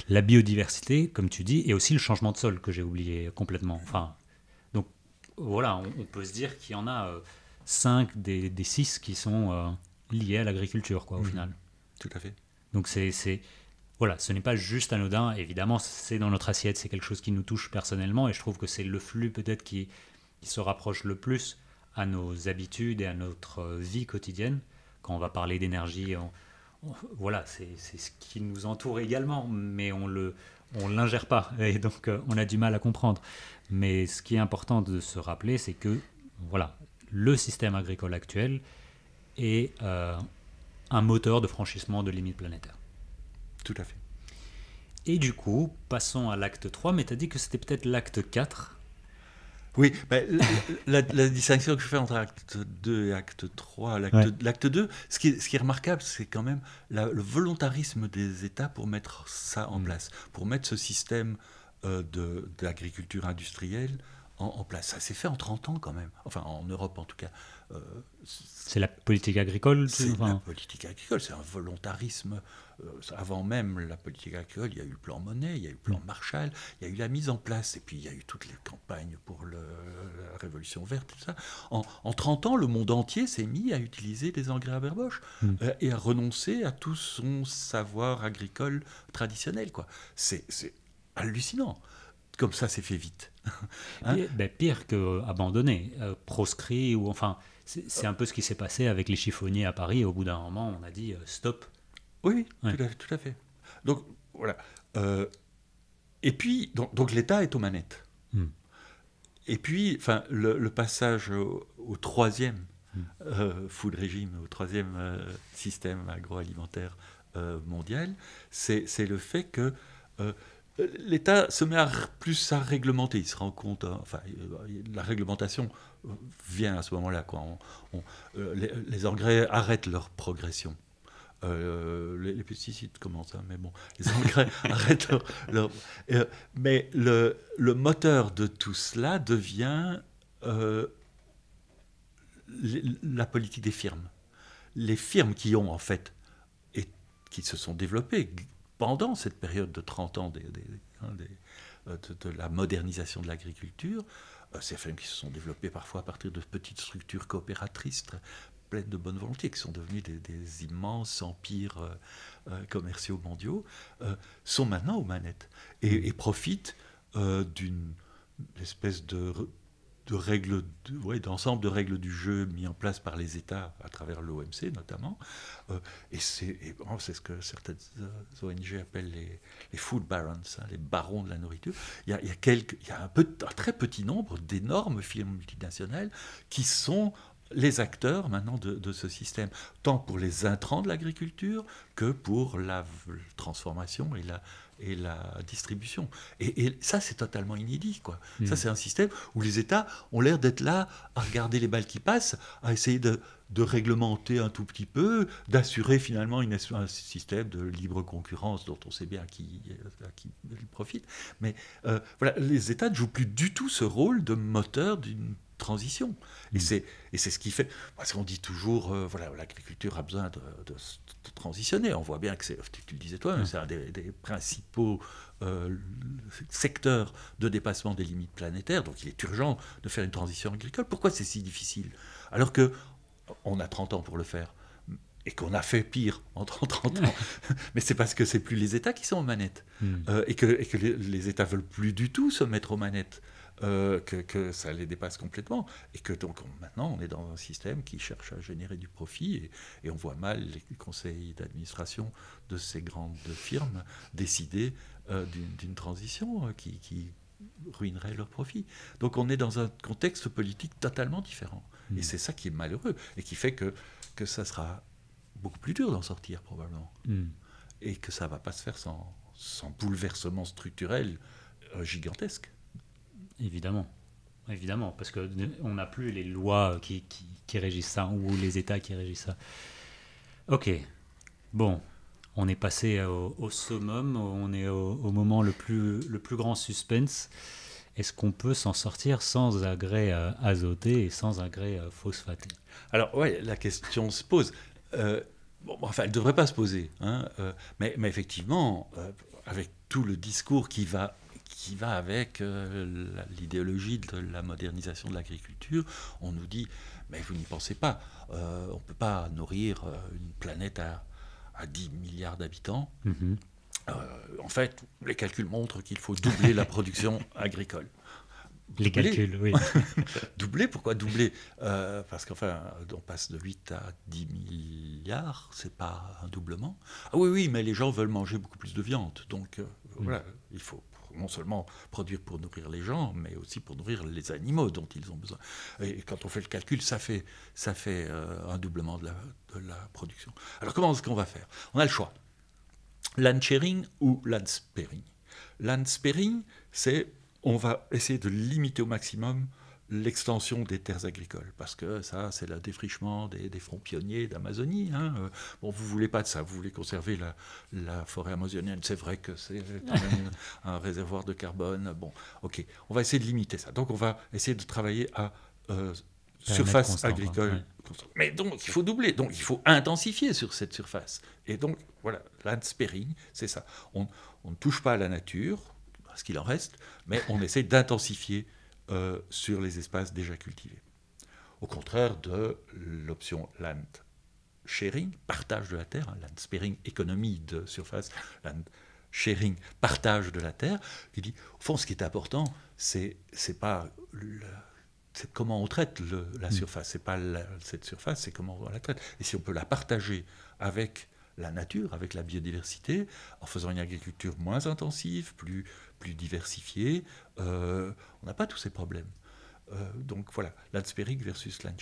La biodiversité, comme tu dis, et aussi le changement de sol que j'ai oublié complètement. Enfin, donc voilà, on, peut se dire qu'il y en a 5 euh, des, six 6 qui sont euh, liés à l'agriculture, quoi, au mhm. final. Tout à fait. Donc c'est, voilà, ce n'est pas juste anodin. Évidemment, c'est dans notre assiette, c'est quelque chose qui nous touche personnellement, et je trouve que c'est le flux peut-être qui, qui se rapproche le plus à nos habitudes et à notre vie quotidienne. Quand on va parler d'énergie, voilà, c'est ce qui nous entoure également, mais on le on l'ingère pas et donc euh, on a du mal à comprendre. Mais ce qui est important de se rappeler, c'est que voilà, le système agricole actuel est euh, un moteur de franchissement de limites planétaires. Tout à fait. Et du coup, passons à l'acte 3, mais tu as dit que c'était peut-être l'acte 4 oui, la, distinction que je fais entre acte 2 et acte 3, l'acte, 2, ce qui, est remarquable, c'est quand même le volontarisme des États pour mettre ça en mm. place, pour mettre ce système euh, d'agriculture industrielle en, en, place. Ça s'est fait en 30 ans quand même, enfin en Europe en tout cas c'est la politique agricole C'est la politique agricole, c'est un volontarisme. Euh, avant même la politique agricole, il y a eu le plan Monet, il y a eu le plan mm. Marshall, il y a eu la mise en place, et puis il y a eu toutes les campagnes pour la Révolution verte, tout ça. En, 30 ans, le monde entier s'est mis à utiliser des engrais à berboche mm. euh, et à renoncer à tout son savoir agricole traditionnel. quoi. C'est hallucinant. Comme ça, c'est fait vite. Hein pire, ben, pire que abandonner, euh, proscrit ou enfin c'est un peu ce qui s'est passé avec les chiffonniers à Paris. Au bout d'un moment, on a dit euh, stop. Oui, tout, à fait, Donc, voilà. Euh, et puis, donc, l'État est aux manettes. Hmm. Et puis, enfin, le, passage au, troisième hmm. euh, food régime, au troisième système agroalimentaire mondial, c'est le fait que l'État se met à, plus à réglementer. Il se rend compte, hein, enfin, la réglementation euh, vient à ce moment-là. Euh, les, les, engrais arrêtent leur progression. Euh, les, pesticides commencent, hein, mais bon, les engrais arrêtent leur. mais le, moteur de tout cela devient la politique des firmes. Les firmes qui ont, en fait, et qui se sont développées, pendant cette période de 30 ans hein, euh, de, la modernisation de l'agriculture, euh, ces femmes qui se sont développées parfois à partir de petites structures coopératrices pleines de bonne volonté, qui sont devenues des, immenses empires euh, commerciaux mondiaux, sont maintenant aux manettes et, et profitent d'une espèce de de règles, de, d'ensemble de règles du jeu mis en place par les États à travers l'OMC notamment. Euh, et c'est bon, ce que certaines ONG appellent les, les food barons, hein, les barons de la nourriture. Il y a, quelques, il y un, peu, très petit nombre d'énormes firmes multinationales qui sont les acteurs maintenant de, de, ce système, tant pour les intrants de l'agriculture que pour la transformation et la et la distribution. Et, ça, c'est totalement inédit. Quoi. Hmm. Ça, c'est un système où les États ont l'air d'être là à regarder les balles qui passent, à essayer de, réglementer un tout petit peu, d'assurer finalement une, un système de libre concurrence dont on sait bien à qui, il profite. Mais euh, voilà, les États ne jouent plus du tout ce rôle de moteur d'une transition. Mm. Et c'est ce qui fait. Parce qu'on dit toujours, euh, voilà, l'agriculture a besoin de, transitionner. On voit bien que c'est, tu, le disais toi, mm. c'est un des, principaux euh, secteurs de dépassement des limites planétaires. Donc il est urgent de faire une transition agricole. Pourquoi c'est si difficile Alors que on a 30 ans pour le faire et qu'on a fait pire en 30, ans. Mm. Mais c'est parce que c'est plus les États qui sont aux manettes euh, et que, les, les, États veulent plus du tout se mettre aux manettes. Euh, que, ça les dépasse complètement, et que donc maintenant on est dans un système qui cherche à générer du profit, et, on voit mal les conseils d'administration de ces grandes firmes décider euh, d'une transition euh, qui, ruinerait leur profit. Donc on est dans un contexte politique totalement différent. Et mm. c'est ça qui est malheureux et qui fait que, que ça sera beaucoup plus dur d'en sortir probablement. Mm. Et que ça ne va pas se faire sans, bouleversement structurel gigantesque. Évidemment. Évidemment, parce qu'on n'a plus les lois qui, régissent ça ou les États qui régissent ça. Ok. Bon, on est passé au, summum, on est au, moment le plus, le plus grand suspense. Est-ce qu'on peut s'en sortir sans agrès euh, azoté et sans agrès euh, phosphaté Alors, oui, la question se pose. Euh, bon, enfin, elle ne devrait pas se poser. Hein, mais, effectivement, avec tout le discours qui va qui va avec euh, l'idéologie de la modernisation de l'agriculture. On nous dit, mais vous n'y pensez pas, euh, on ne peut pas nourrir euh, une planète à, 10 milliards d'habitants. Mhm. en fait, les calculs montrent qu'il faut doubler la production agricole. Les calculs, oui. doubler, pourquoi doubler Parce qu'enfin, on passe de 8 à 10 milliards, c'est pas un doublement. Ah oui, oui, mais les gens veulent manger beaucoup plus de viande, donc mm. voilà, il faut non seulement produire pour nourrir les gens, mais aussi pour nourrir les animaux dont ils ont besoin. Et quand on fait le calcul, ça fait, euh, un doublement de la, de la production. Alors comment est-ce qu'on va faire On a le choix. Land sharing ou land sparing. Land sparing, c'est on va essayer de limiter au maximum l'extension des terres agricoles, parce que ça, c'est le défrichement des, des fronts pionniers d'Amazonie. Hein. Euh, bon, vous voulez pas de ça, vous voulez conserver la, forêt amazonienne. C'est vrai que c'est un réservoir de carbone. Bon, ok, on va essayer de limiter ça. Donc, on va essayer de travailler à euh, surface agricole. Mais donc, il faut doubler, donc il faut intensifier sur cette surface. Et donc, voilà, l'andsparing, c'est ça. On, ne touche pas à la nature, ce qu'il en reste, mais on essaie d'intensifier euh, sur les espaces déjà cultivés. Au contraire de l'option land sharing, partage de la terre, hein, land sparing, économie de surface, land sharing, partage de la terre, il dit, au fond, ce qui est important, c'est pas comment on traite la mm. surface, c'est pas cette surface, c'est comment on la traite. Et si on peut la partager avec la nature, avec la biodiversité, en faisant une agriculture moins intensive, plus, plus diversifiée. Euh, on n'a pas tous ces problèmes. Euh, donc voilà, Landsberg versus land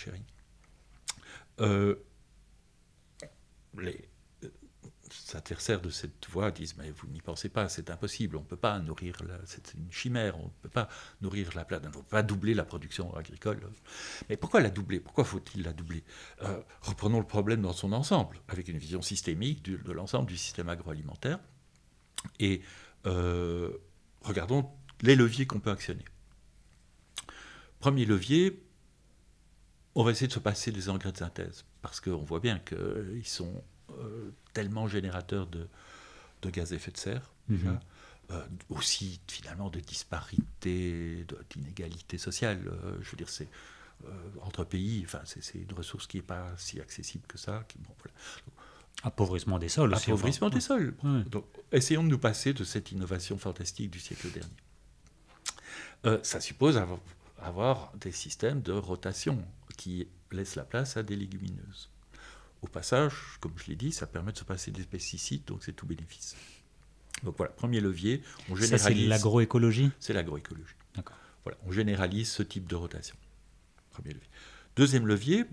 s'adversaires de cette voie disent mais vous n'y pensez pas, c'est impossible, on ne peut pas nourrir, c'est une chimère, on ne peut pas nourrir la planète, on ne peut pas doubler la production agricole. Mais pourquoi la doubler Pourquoi faut-il la doubler euh, Reprenons le problème dans son ensemble, avec une vision systémique de, l'ensemble du système agroalimentaire, et euh, regardons les leviers qu'on peut actionner. Premier levier, on va essayer de se passer des engrais de synthèse, parce qu'on voit bien qu'ils sont... Euh, tellement générateur de, gaz à effet de serre. Mhm. Hein, euh, aussi finalement de disparités, d'inégalités sociales. Euh, je veux dire, c'est euh, entre pays, enfin, c'est une ressource qui n'est pas si accessible que ça. Qui, bon, appauvrissement des sols. Appauvrissement des sols. Donc, essayons de nous passer de cette innovation fantastique du siècle dernier. ça suppose avoir, avoir des systèmes de rotation qui laissent la place à des légumineuses. Au passage, comme je l'ai dit, ça permet de se passer des pesticides, donc c'est tout bénéfice. Donc voilà, premier levier, on généralise. c'est l'agroécologie C'est l'agroécologie. D'accord. Voilà, on généralise ce type de rotation. Premier levier. Deuxième levier,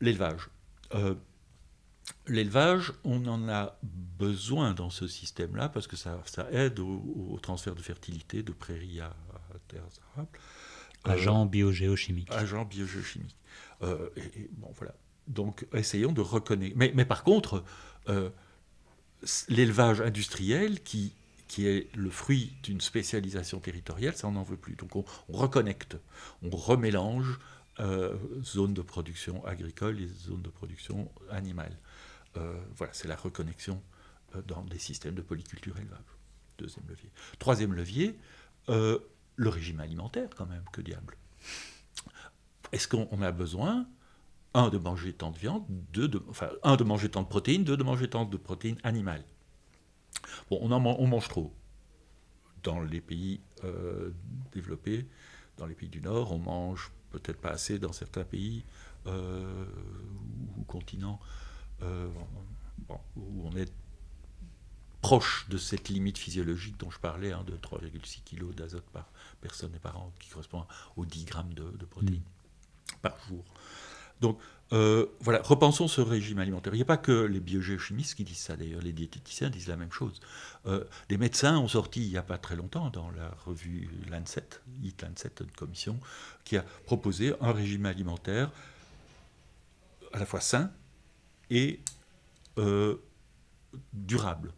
l'élevage. Euh, l'élevage, on en a besoin dans ce système-là parce que ça, ça aide au, transfert de fertilité de prairies à, terres arables. Euh, agent biogéochimique. biogéochimiques. agent Euh, et, bon, voilà. Donc, essayons de reconnaître. Mais, par contre, euh, l'élevage industriel qui, qui est le fruit d'une spécialisation territoriale, ça on n'en veut plus. Donc on, reconnecte, on remélange euh, zones de production agricole et zones de production animale. Euh, voilà, c'est la reconnexion dans des systèmes de polyculture élevable. Deuxième levier. Troisième levier, le régime alimentaire quand même, que diable. Est-ce qu'on a besoin un, de manger tant de viande, deux, de, enfin, un, de manger tant de protéines, deux, de manger tant de protéines animales. Bon, on, mange trop. Dans les pays euh, développés, dans les pays du Nord, on mange peut-être pas assez dans certains pays euh, ou continents euh, où on est proche de cette limite physiologique dont je parlais, hein, de 3,6 kg d'azote par personne et par an, qui correspond aux 10 grammes de, protéines mm. par jour. Donc euh, voilà, repensons ce régime alimentaire. Il n'y a pas que les biogéochimistes qui disent ça, d'ailleurs, les diététiciens disent la même chose. Euh, des médecins ont sorti il n'y a pas très longtemps dans la revue Lancet, Lancet, une commission, qui a proposé un régime alimentaire à la fois sain et euh, durable.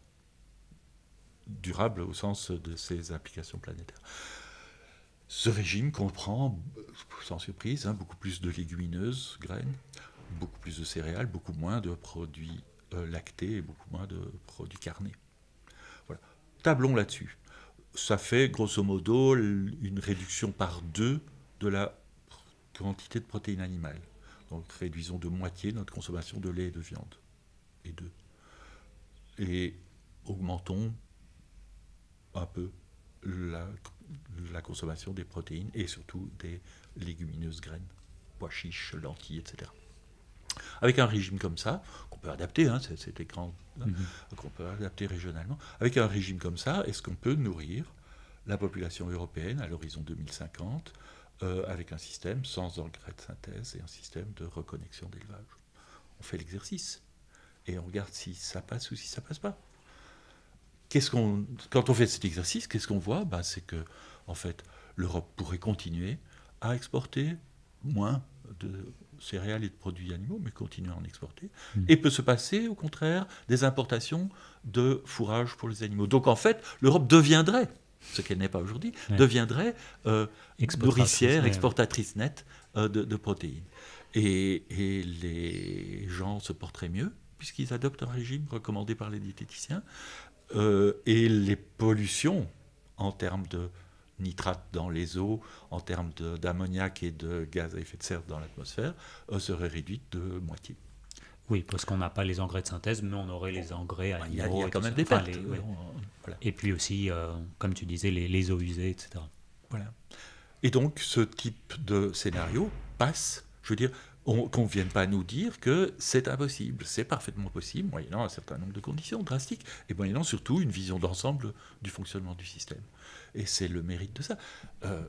Durable au sens de ses applications planétaires. Ce régime comprend, euh, sans surprise, hein, beaucoup plus de légumineuses, graines, beaucoup plus de céréales, beaucoup moins de produits euh, lactés et beaucoup moins de produits carnés. Voilà. Tablons là-dessus. Ça fait grosso modo une réduction par deux de la quantité de protéines animales. Donc réduisons de moitié notre consommation de lait et de viande. Et deux. Et augmentons un peu la la consommation des protéines et surtout des légumineuses graines, pois chiches, lentilles, etc. Avec un régime comme ça, qu'on peut adapter, hein, c'est écran hein, mm-hmm. qu'on peut adapter régionalement, avec un régime comme ça, est-ce qu'on peut nourrir la population européenne à l'horizon 2050 euh, avec un système sans engrais de synthèse et un système de reconnexion d'élevage On fait l'exercice et on regarde si ça passe ou si ça passe pas quand on fait cet exercice, qu'est-ce qu'on voit ben, C'est que, en fait, l'Europe pourrait continuer à exporter moins de céréales et de produits animaux, mais continuer à en exporter, mmh. et peut se passer, au contraire, des importations de fourrage pour les animaux. Donc, en fait, l'Europe deviendrait, ce qu'elle n'est pas aujourd'hui, deviendrait euh, nourricière, exportatrice nette euh, de, protéines. Et, et les gens se porteraient mieux, puisqu'ils adoptent un régime recommandé par les diététiciens, euh, et les pollutions en termes de nitrates dans les eaux, en termes d'ammoniac et de gaz à effet de serre dans l'atmosphère, euh, seraient réduites de moitié. Oui, parce qu'on n'a pas les engrais de synthèse, mais on aurait les engrais à bah, Il quand même des pertes. Euh, et puis aussi, comme tu disais, les, les, eaux usées, etc. Voilà. Et donc, ce type de scénario passe, je veux dire, qu'on ne vienne pas nous dire que c'est impossible. C'est parfaitement possible, moyennant un certain nombre de conditions drastiques, et moyennant surtout une vision d'ensemble du fonctionnement du système. Et c'est le mérite de ça. Euh,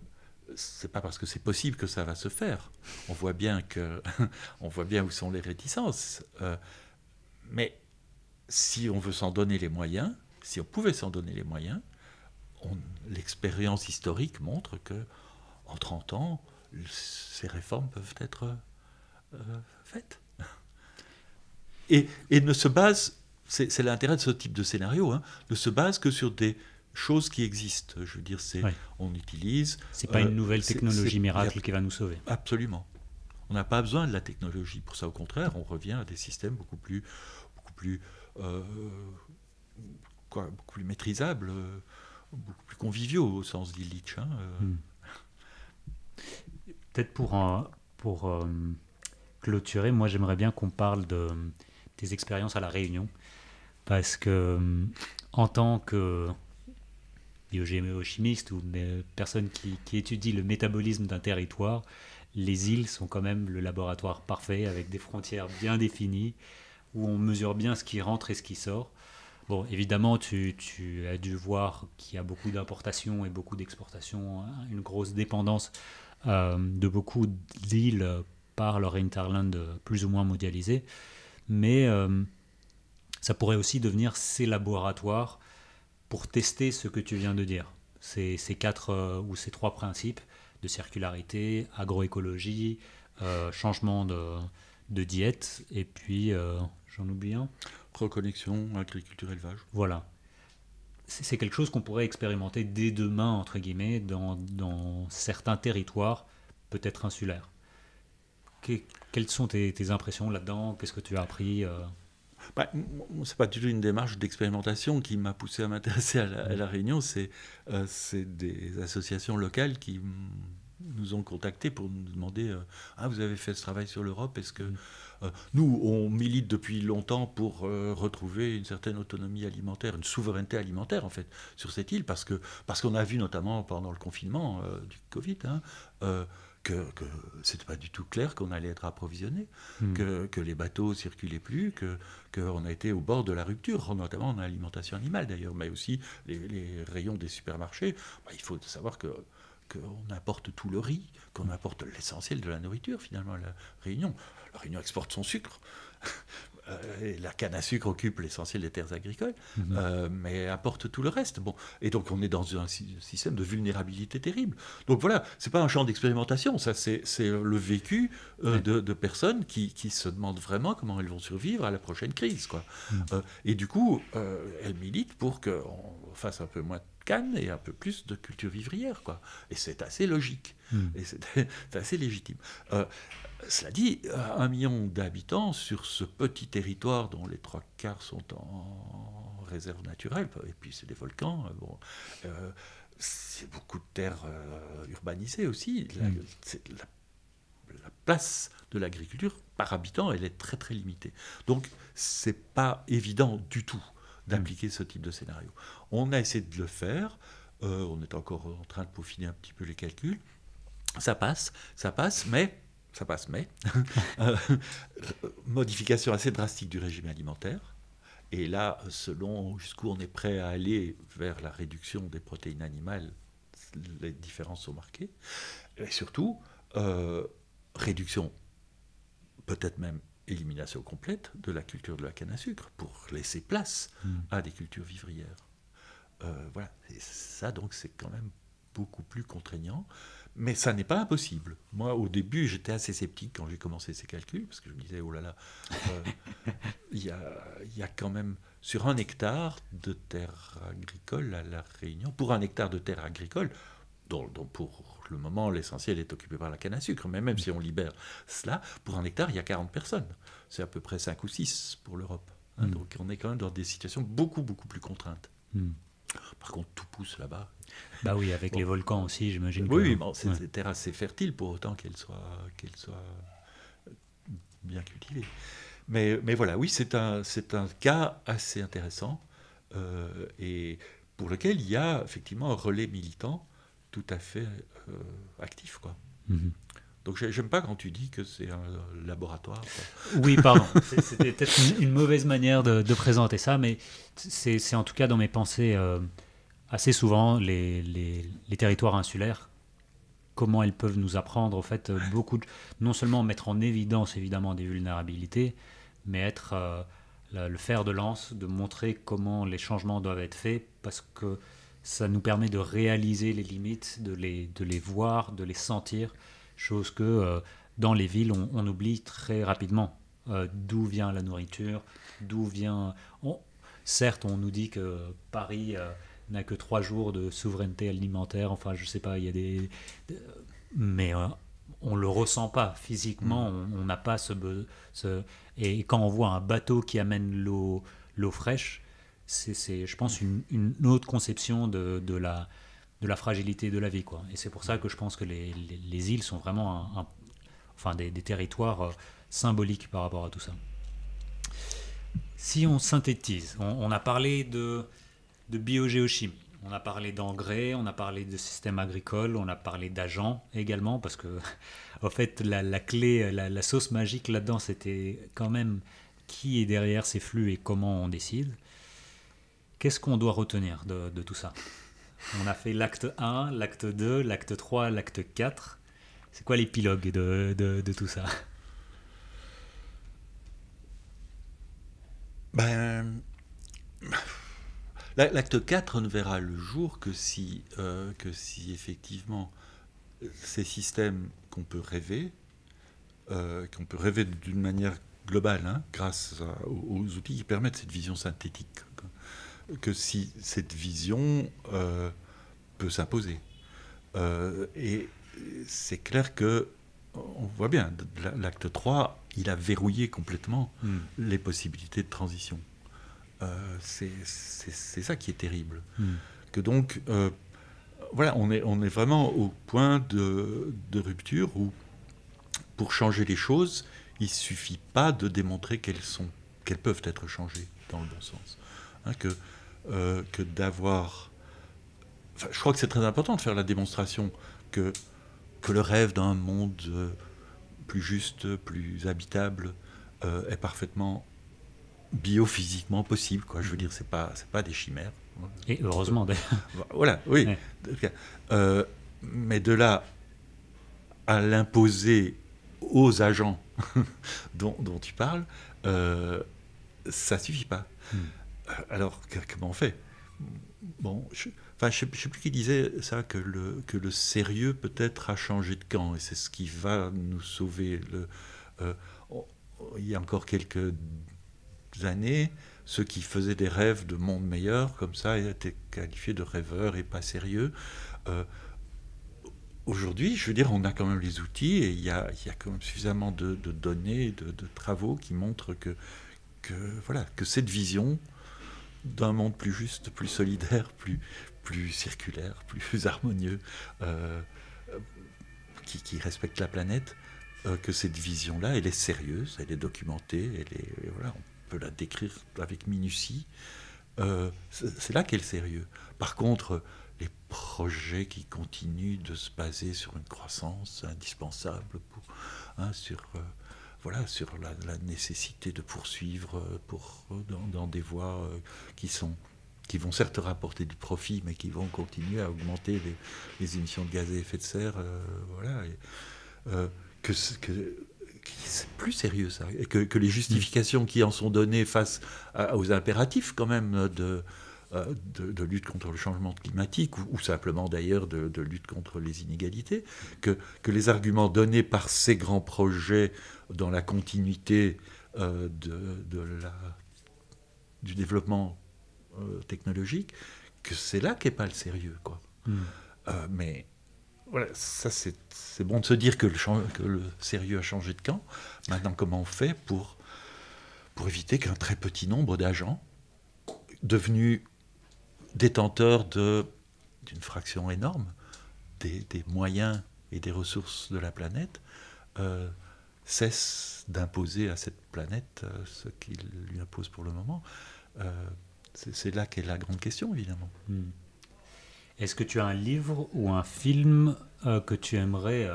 c'est pas parce que c'est possible que ça va se faire. On voit bien, que, on voit bien où sont les réticences. Euh, mais si on veut s'en donner les moyens, si on pouvait s'en donner les moyens, l'expérience historique montre que en 30 ans, ces réformes peuvent être euh, faites. Et, et, ne se base, c'est l'intérêt de ce type de scénario, hein, ne se base que sur des choses qui existent. Je veux dire, c'est on utilise. C'est pas une euh, nouvelle technologie miracle qui va nous sauver. Absolument. On n'a pas besoin de la technologie pour ça. Au contraire, on revient à des systèmes beaucoup plus, beaucoup plus, euh, quoi, beaucoup plus maîtrisables, beaucoup plus conviviaux au sens d'Illich. Hein, hmm. Peut-être pour, pour clôturer, moi j'aimerais bien qu'on parle de tes expériences à La Réunion. Parce que euh, en tant que biogéochimiste euh, ou personne qui, étudie le métabolisme d'un territoire, les îles sont quand même le laboratoire parfait avec des frontières bien définies où on mesure bien ce qui rentre et ce qui sort. Bon, évidemment, tu, as dû voir qu'il y a beaucoup d'importations et beaucoup d'exportations, hein, une grosse dépendance euh, de beaucoup d'îles par leur interland euh, plus ou moins mondialisé. Mais euh, ça pourrait aussi devenir ces laboratoires pour tester ce que tu viens de dire, ces, quatre euh, ou ces trois principes de circularité, agroécologie, changement de, diète, et puis j'en oublie un. Reconnexion, agriculture, élevage. Voilà. C'est quelque chose qu'on pourrait expérimenter dès demain, entre guillemets, dans certains territoires, peut-être insulaires quelles sont tes, impressions là-dedans Qu'est-ce que tu as appris euh? bah, c'est pas du tout une démarche d'expérimentation qui m'a poussé à m'intéresser à, la Réunion. Euh, c'est des associations locales qui nous ont contactés pour nous demander euh, Ah, vous avez fait ce travail sur l'Europe Est-ce que. Mm. nous, on milite depuis longtemps pour retrouver une certaine autonomie alimentaire, une souveraineté alimentaire, en fait, sur cette île, parce qu'on parce qu'on a vu, notamment pendant le confinement du Covid, hein, que, ce c'était pas du tout clair qu'on allait être approvisionné, hmm. que, les bateaux circulaient plus, que qu'on a été au bord de la rupture, notamment en alimentation animale d'ailleurs, mais aussi les, rayons des supermarchés. Bah, il faut savoir que qu'on importe tout le riz, qu'on importe l'essentiel de la nourriture finalement à la Réunion. La Réunion exporte son sucre, euh, la canne à sucre occupe l'essentiel des terres agricoles, mhm. euh, mais apporte tout le reste. Bon, et donc on est dans un système de vulnérabilité terrible. Donc voilà, c'est pas un champ d'expérimentation, ça c'est le vécu euh, de, personnes qui, se demandent vraiment comment elles vont survivre à la prochaine crise, quoi. Mhm. et du coup, elles militent pour qu'on fasse un peu moins de canne et un peu plus de culture vivrière, quoi. Et c'est assez logique, mhm. et c'est assez légitime. Cela dit, euh, un million d'habitants sur ce petit territoire dont les trois quarts sont en réserve naturelle, et puis c'est des volcans, euh, bon, euh, c'est beaucoup de terres urbanisées aussi. Mm. La, place de l'agriculture par habitant, elle est très très limitée. Donc c'est pas évident du tout d'impliquer mm. ce type de scénario. On a essayé de le faire, on est encore en train de peaufiner un petit peu les calculs. Ça passe, ça passe, mais ça passe, mais euh, modification assez drastique du régime alimentaire. Et là, selon jusqu'où on est prêt à aller vers la réduction des protéines animales, les différences sont marquées. Et surtout, euh, réduction, peut-être même élimination complète de la culture de la canne à sucre pour laisser place hmm. à des cultures vivrières. Euh, voilà, et ça donc c'est quand même beaucoup plus contraignant. Mais ça n'est pas impossible. Moi, au début, j'étais assez sceptique quand j'ai commencé ces calculs, parce que je me disais, oh là là, euh, il y, a, quand même, sur un hectare de terre agricole à La Réunion, pour un hectare de terre agricole, dont, pour le moment l'essentiel est occupé par la canne à sucre, mais même si on libère cela, pour un hectare, il y a 40 personnes. C'est à peu près 5 ou 6 pour l'Europe. Hein. Hmm. Donc on est quand même dans des situations beaucoup, beaucoup plus contraintes. Hmm. Par contre, tout pousse là-bas. Bah oui, avec les volcans aussi, j'imagine. Oui, c'est des terres assez fertiles pour autant qu'elles soient, qu'elles soient bien cultivées. Mais, mais voilà, oui, c'est un, c'est un cas assez intéressant euh, et pour lequel il y a effectivement un relais militant tout à fait euh, actif. Quoi. Mhm. Donc j'aime pas quand tu dis que c'est un euh, laboratoire. Oui, pardon. C'était peut-être une, mauvaise manière de, présenter ça, mais c'est en tout cas dans mes pensées euh, assez souvent les, territoires insulaires. Comment elles peuvent nous apprendre, en fait, euh, beaucoup non seulement mettre en évidence évidemment des vulnérabilités, mais être le fer de lance de montrer comment les changements doivent être faits, parce que ça nous permet de réaliser les limites, de les voir, de les sentir chose que euh, dans les villes, on, oublie très rapidement. Euh, d'où vient la nourriture, d'où vient... On... Certes, on nous dit que Paris euh, n'a que trois jours de souveraineté alimentaire, enfin je sais pas, il y a des... Mais on le ressent pas physiquement, mm. on n'a pas ce, ce... Et quand on voit un bateau qui amène l'eau fraîche, c'est, je pense, mm. une, autre conception de la de la fragilité de la vie. Quoi. Et c'est pour ça que je pense que les, les, îles sont vraiment enfin des, territoires euh, symboliques par rapport à tout ça. Si on synthétise, on, a parlé de, de biogéochimie, on a parlé d'engrais, on a parlé de système agricole, on a parlé d'agents également, parce que, en fait, la, la clé, la, la, sauce magique là-dedans, c'était quand même qui est derrière ces flux et comment on décide. Qu'est-ce qu'on doit retenir de, de tout ça on a fait l'acte 1, l'acte 2, l'acte 3, l'acte 4. C'est quoi l'épilogue de, de, tout ça Ben. L'acte 4 ne verra le jour que si, euh, que si effectivement ces systèmes qu'on peut rêver, euh, qu'on peut rêver d'une manière globale, hein, grâce aux outils qui permettent cette vision synthétique que si cette vision euh, peut s'imposer. Euh, et c'est clair que, on voit bien, l'acte 3, il a verrouillé complètement hmm. les possibilités de transition. Euh, c'est ça qui est terrible. Hmm. Que donc, voilà, on est, on est vraiment au point de, de rupture où, pour changer les choses, il suffit pas de démontrer qu'elles sont, qu'elles peuvent être changées dans le bon sens. Hein, euh, que, d'avoir... je crois que c'est très important de faire la démonstration que, le rêve d'un monde euh, plus juste, plus habitable, euh, est parfaitement biophysiquement possible. Quoi. Je veux dire, ce n'est pas, pas des chimères. Et heureusement d'ailleurs. Voilà, oui. mais de là à l'imposer aux agents dont, tu parles, euh, ça suffit pas. Hmm alors, comment on fait Bon, je, enfin, je, sais plus qui disait ça, que le, que le sérieux peut-être a changé de camp, et c'est ce qui va nous sauver. Euh, il y a encore quelques années, ceux qui faisaient des rêves de monde meilleur, comme ça, étaient qualifiés de rêveurs et pas sérieux. Euh, aujourd'hui, je veux dire, on a quand même les outils et il y a, quand même suffisamment de, données, de, de, travaux qui montrent que, que, voilà, que cette vision d'un monde plus juste, plus solidaire, plus, plus circulaire, plus harmonieux, euh, euh, qui, respecte la planète, euh, que cette vision-là, elle est sérieuse, elle est documentée, elle est, voilà, on peut la décrire avec minutie. c'est là qu'est le sérieux. Par contre, les projets qui continuent de se baser sur une croissance indispensable, pour, hein, sur voilà, sur la, nécessité de poursuivre euh, pour, euh, dans, des voies euh, qui sont qui vont certes rapporter du profit, mais qui vont continuer à augmenter les, émissions de gaz à effet de serre, voilà, que, c'est plus sérieux ça, et que, les justifications qui en sont données face aux impératifs quand même de, euh, de, lutte contre le changement climatique, ou, simplement d'ailleurs de, lutte contre les inégalités, que, que, les arguments donnés par ces grands projets dans la continuité euh, de, la, du développement euh, technologique, que c'est là qu'est pas le sérieux. Quoi. Hmm. mais voilà, ça c'est bon de se dire que le, que le, sérieux a changé de camp. Maintenant, comment on fait pour, pour éviter qu'un très petit nombre d'agents devenus détenteur d'une fraction énorme des, moyens et des ressources de la planète, euh, cesse d'imposer à cette planète euh, ce qu'il lui impose pour le moment. Euh, c'est là qu'est la grande question, évidemment. Hmm. Est-ce que tu as un livre ou un film que tu aimerais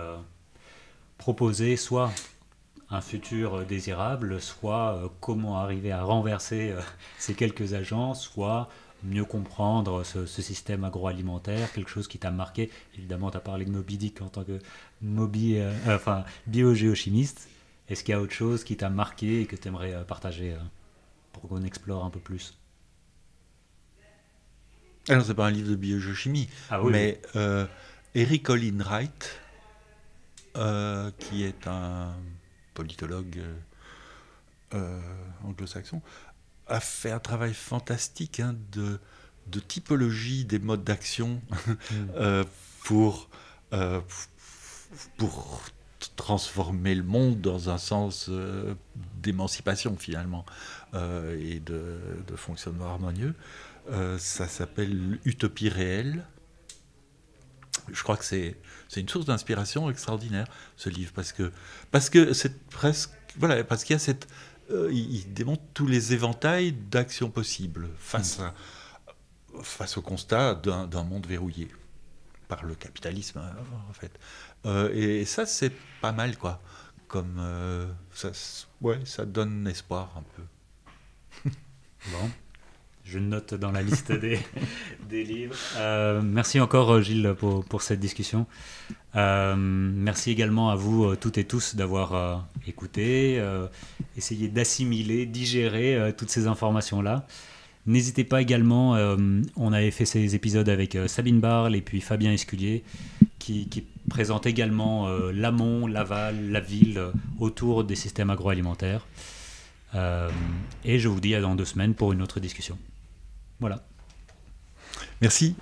proposer, soit un futur désirable, soit comment arriver à renverser ces quelques agents, soit mieux comprendre ce, système agroalimentaire, quelque chose qui t'a marqué. Évidemment, tu as parlé de Moby Dick en tant que mobi, géochimiste euh, enfin, biogéochimiste. Est-ce qu'il y a autre chose qui t'a marqué et que tu aimerais euh, partager euh, pour qu'on explore un peu plus Alors, ah c'est pas un livre de bio-géochimie. Ah mais Eric Olin Wright, qui est un politologue anglo-saxon, a fait un travail fantastique hein, de, typologie des modes d'action euh, pour, euh, pour transformer le monde dans un sens euh, d'émancipation finalement et de, fonctionnement harmonieux. ça s'appelle Utopie réelle. Je crois que c'est une source d'inspiration extraordinaire, ce livre, parce que parce que c'est presque voilà parce qu'il y a cette euh, il, il, démontre tous les éventails d'actions possibles face, mm. face au constat d'un monde verrouillé par le capitalisme, hein, en fait. Euh, et, ça, c'est pas mal, quoi. Comme euh, ça, ouais, ça donne espoir un peu. bon je note dans la liste des, livres. Euh, merci encore euh, Gilles pour, cette discussion. Euh, merci également à vous toutes et tous d'avoir écouté, essayé d'assimiler, digérer toutes ces informations-là. N'hésitez pas également, on avait fait ces épisodes avec Sabine Barle et puis Fabien Esculier qui, qui présentent également l'amont, l'aval, la ville autour des systèmes agroalimentaires. et je vous dis à dans deux semaines pour une autre discussion. Voilà. Merci.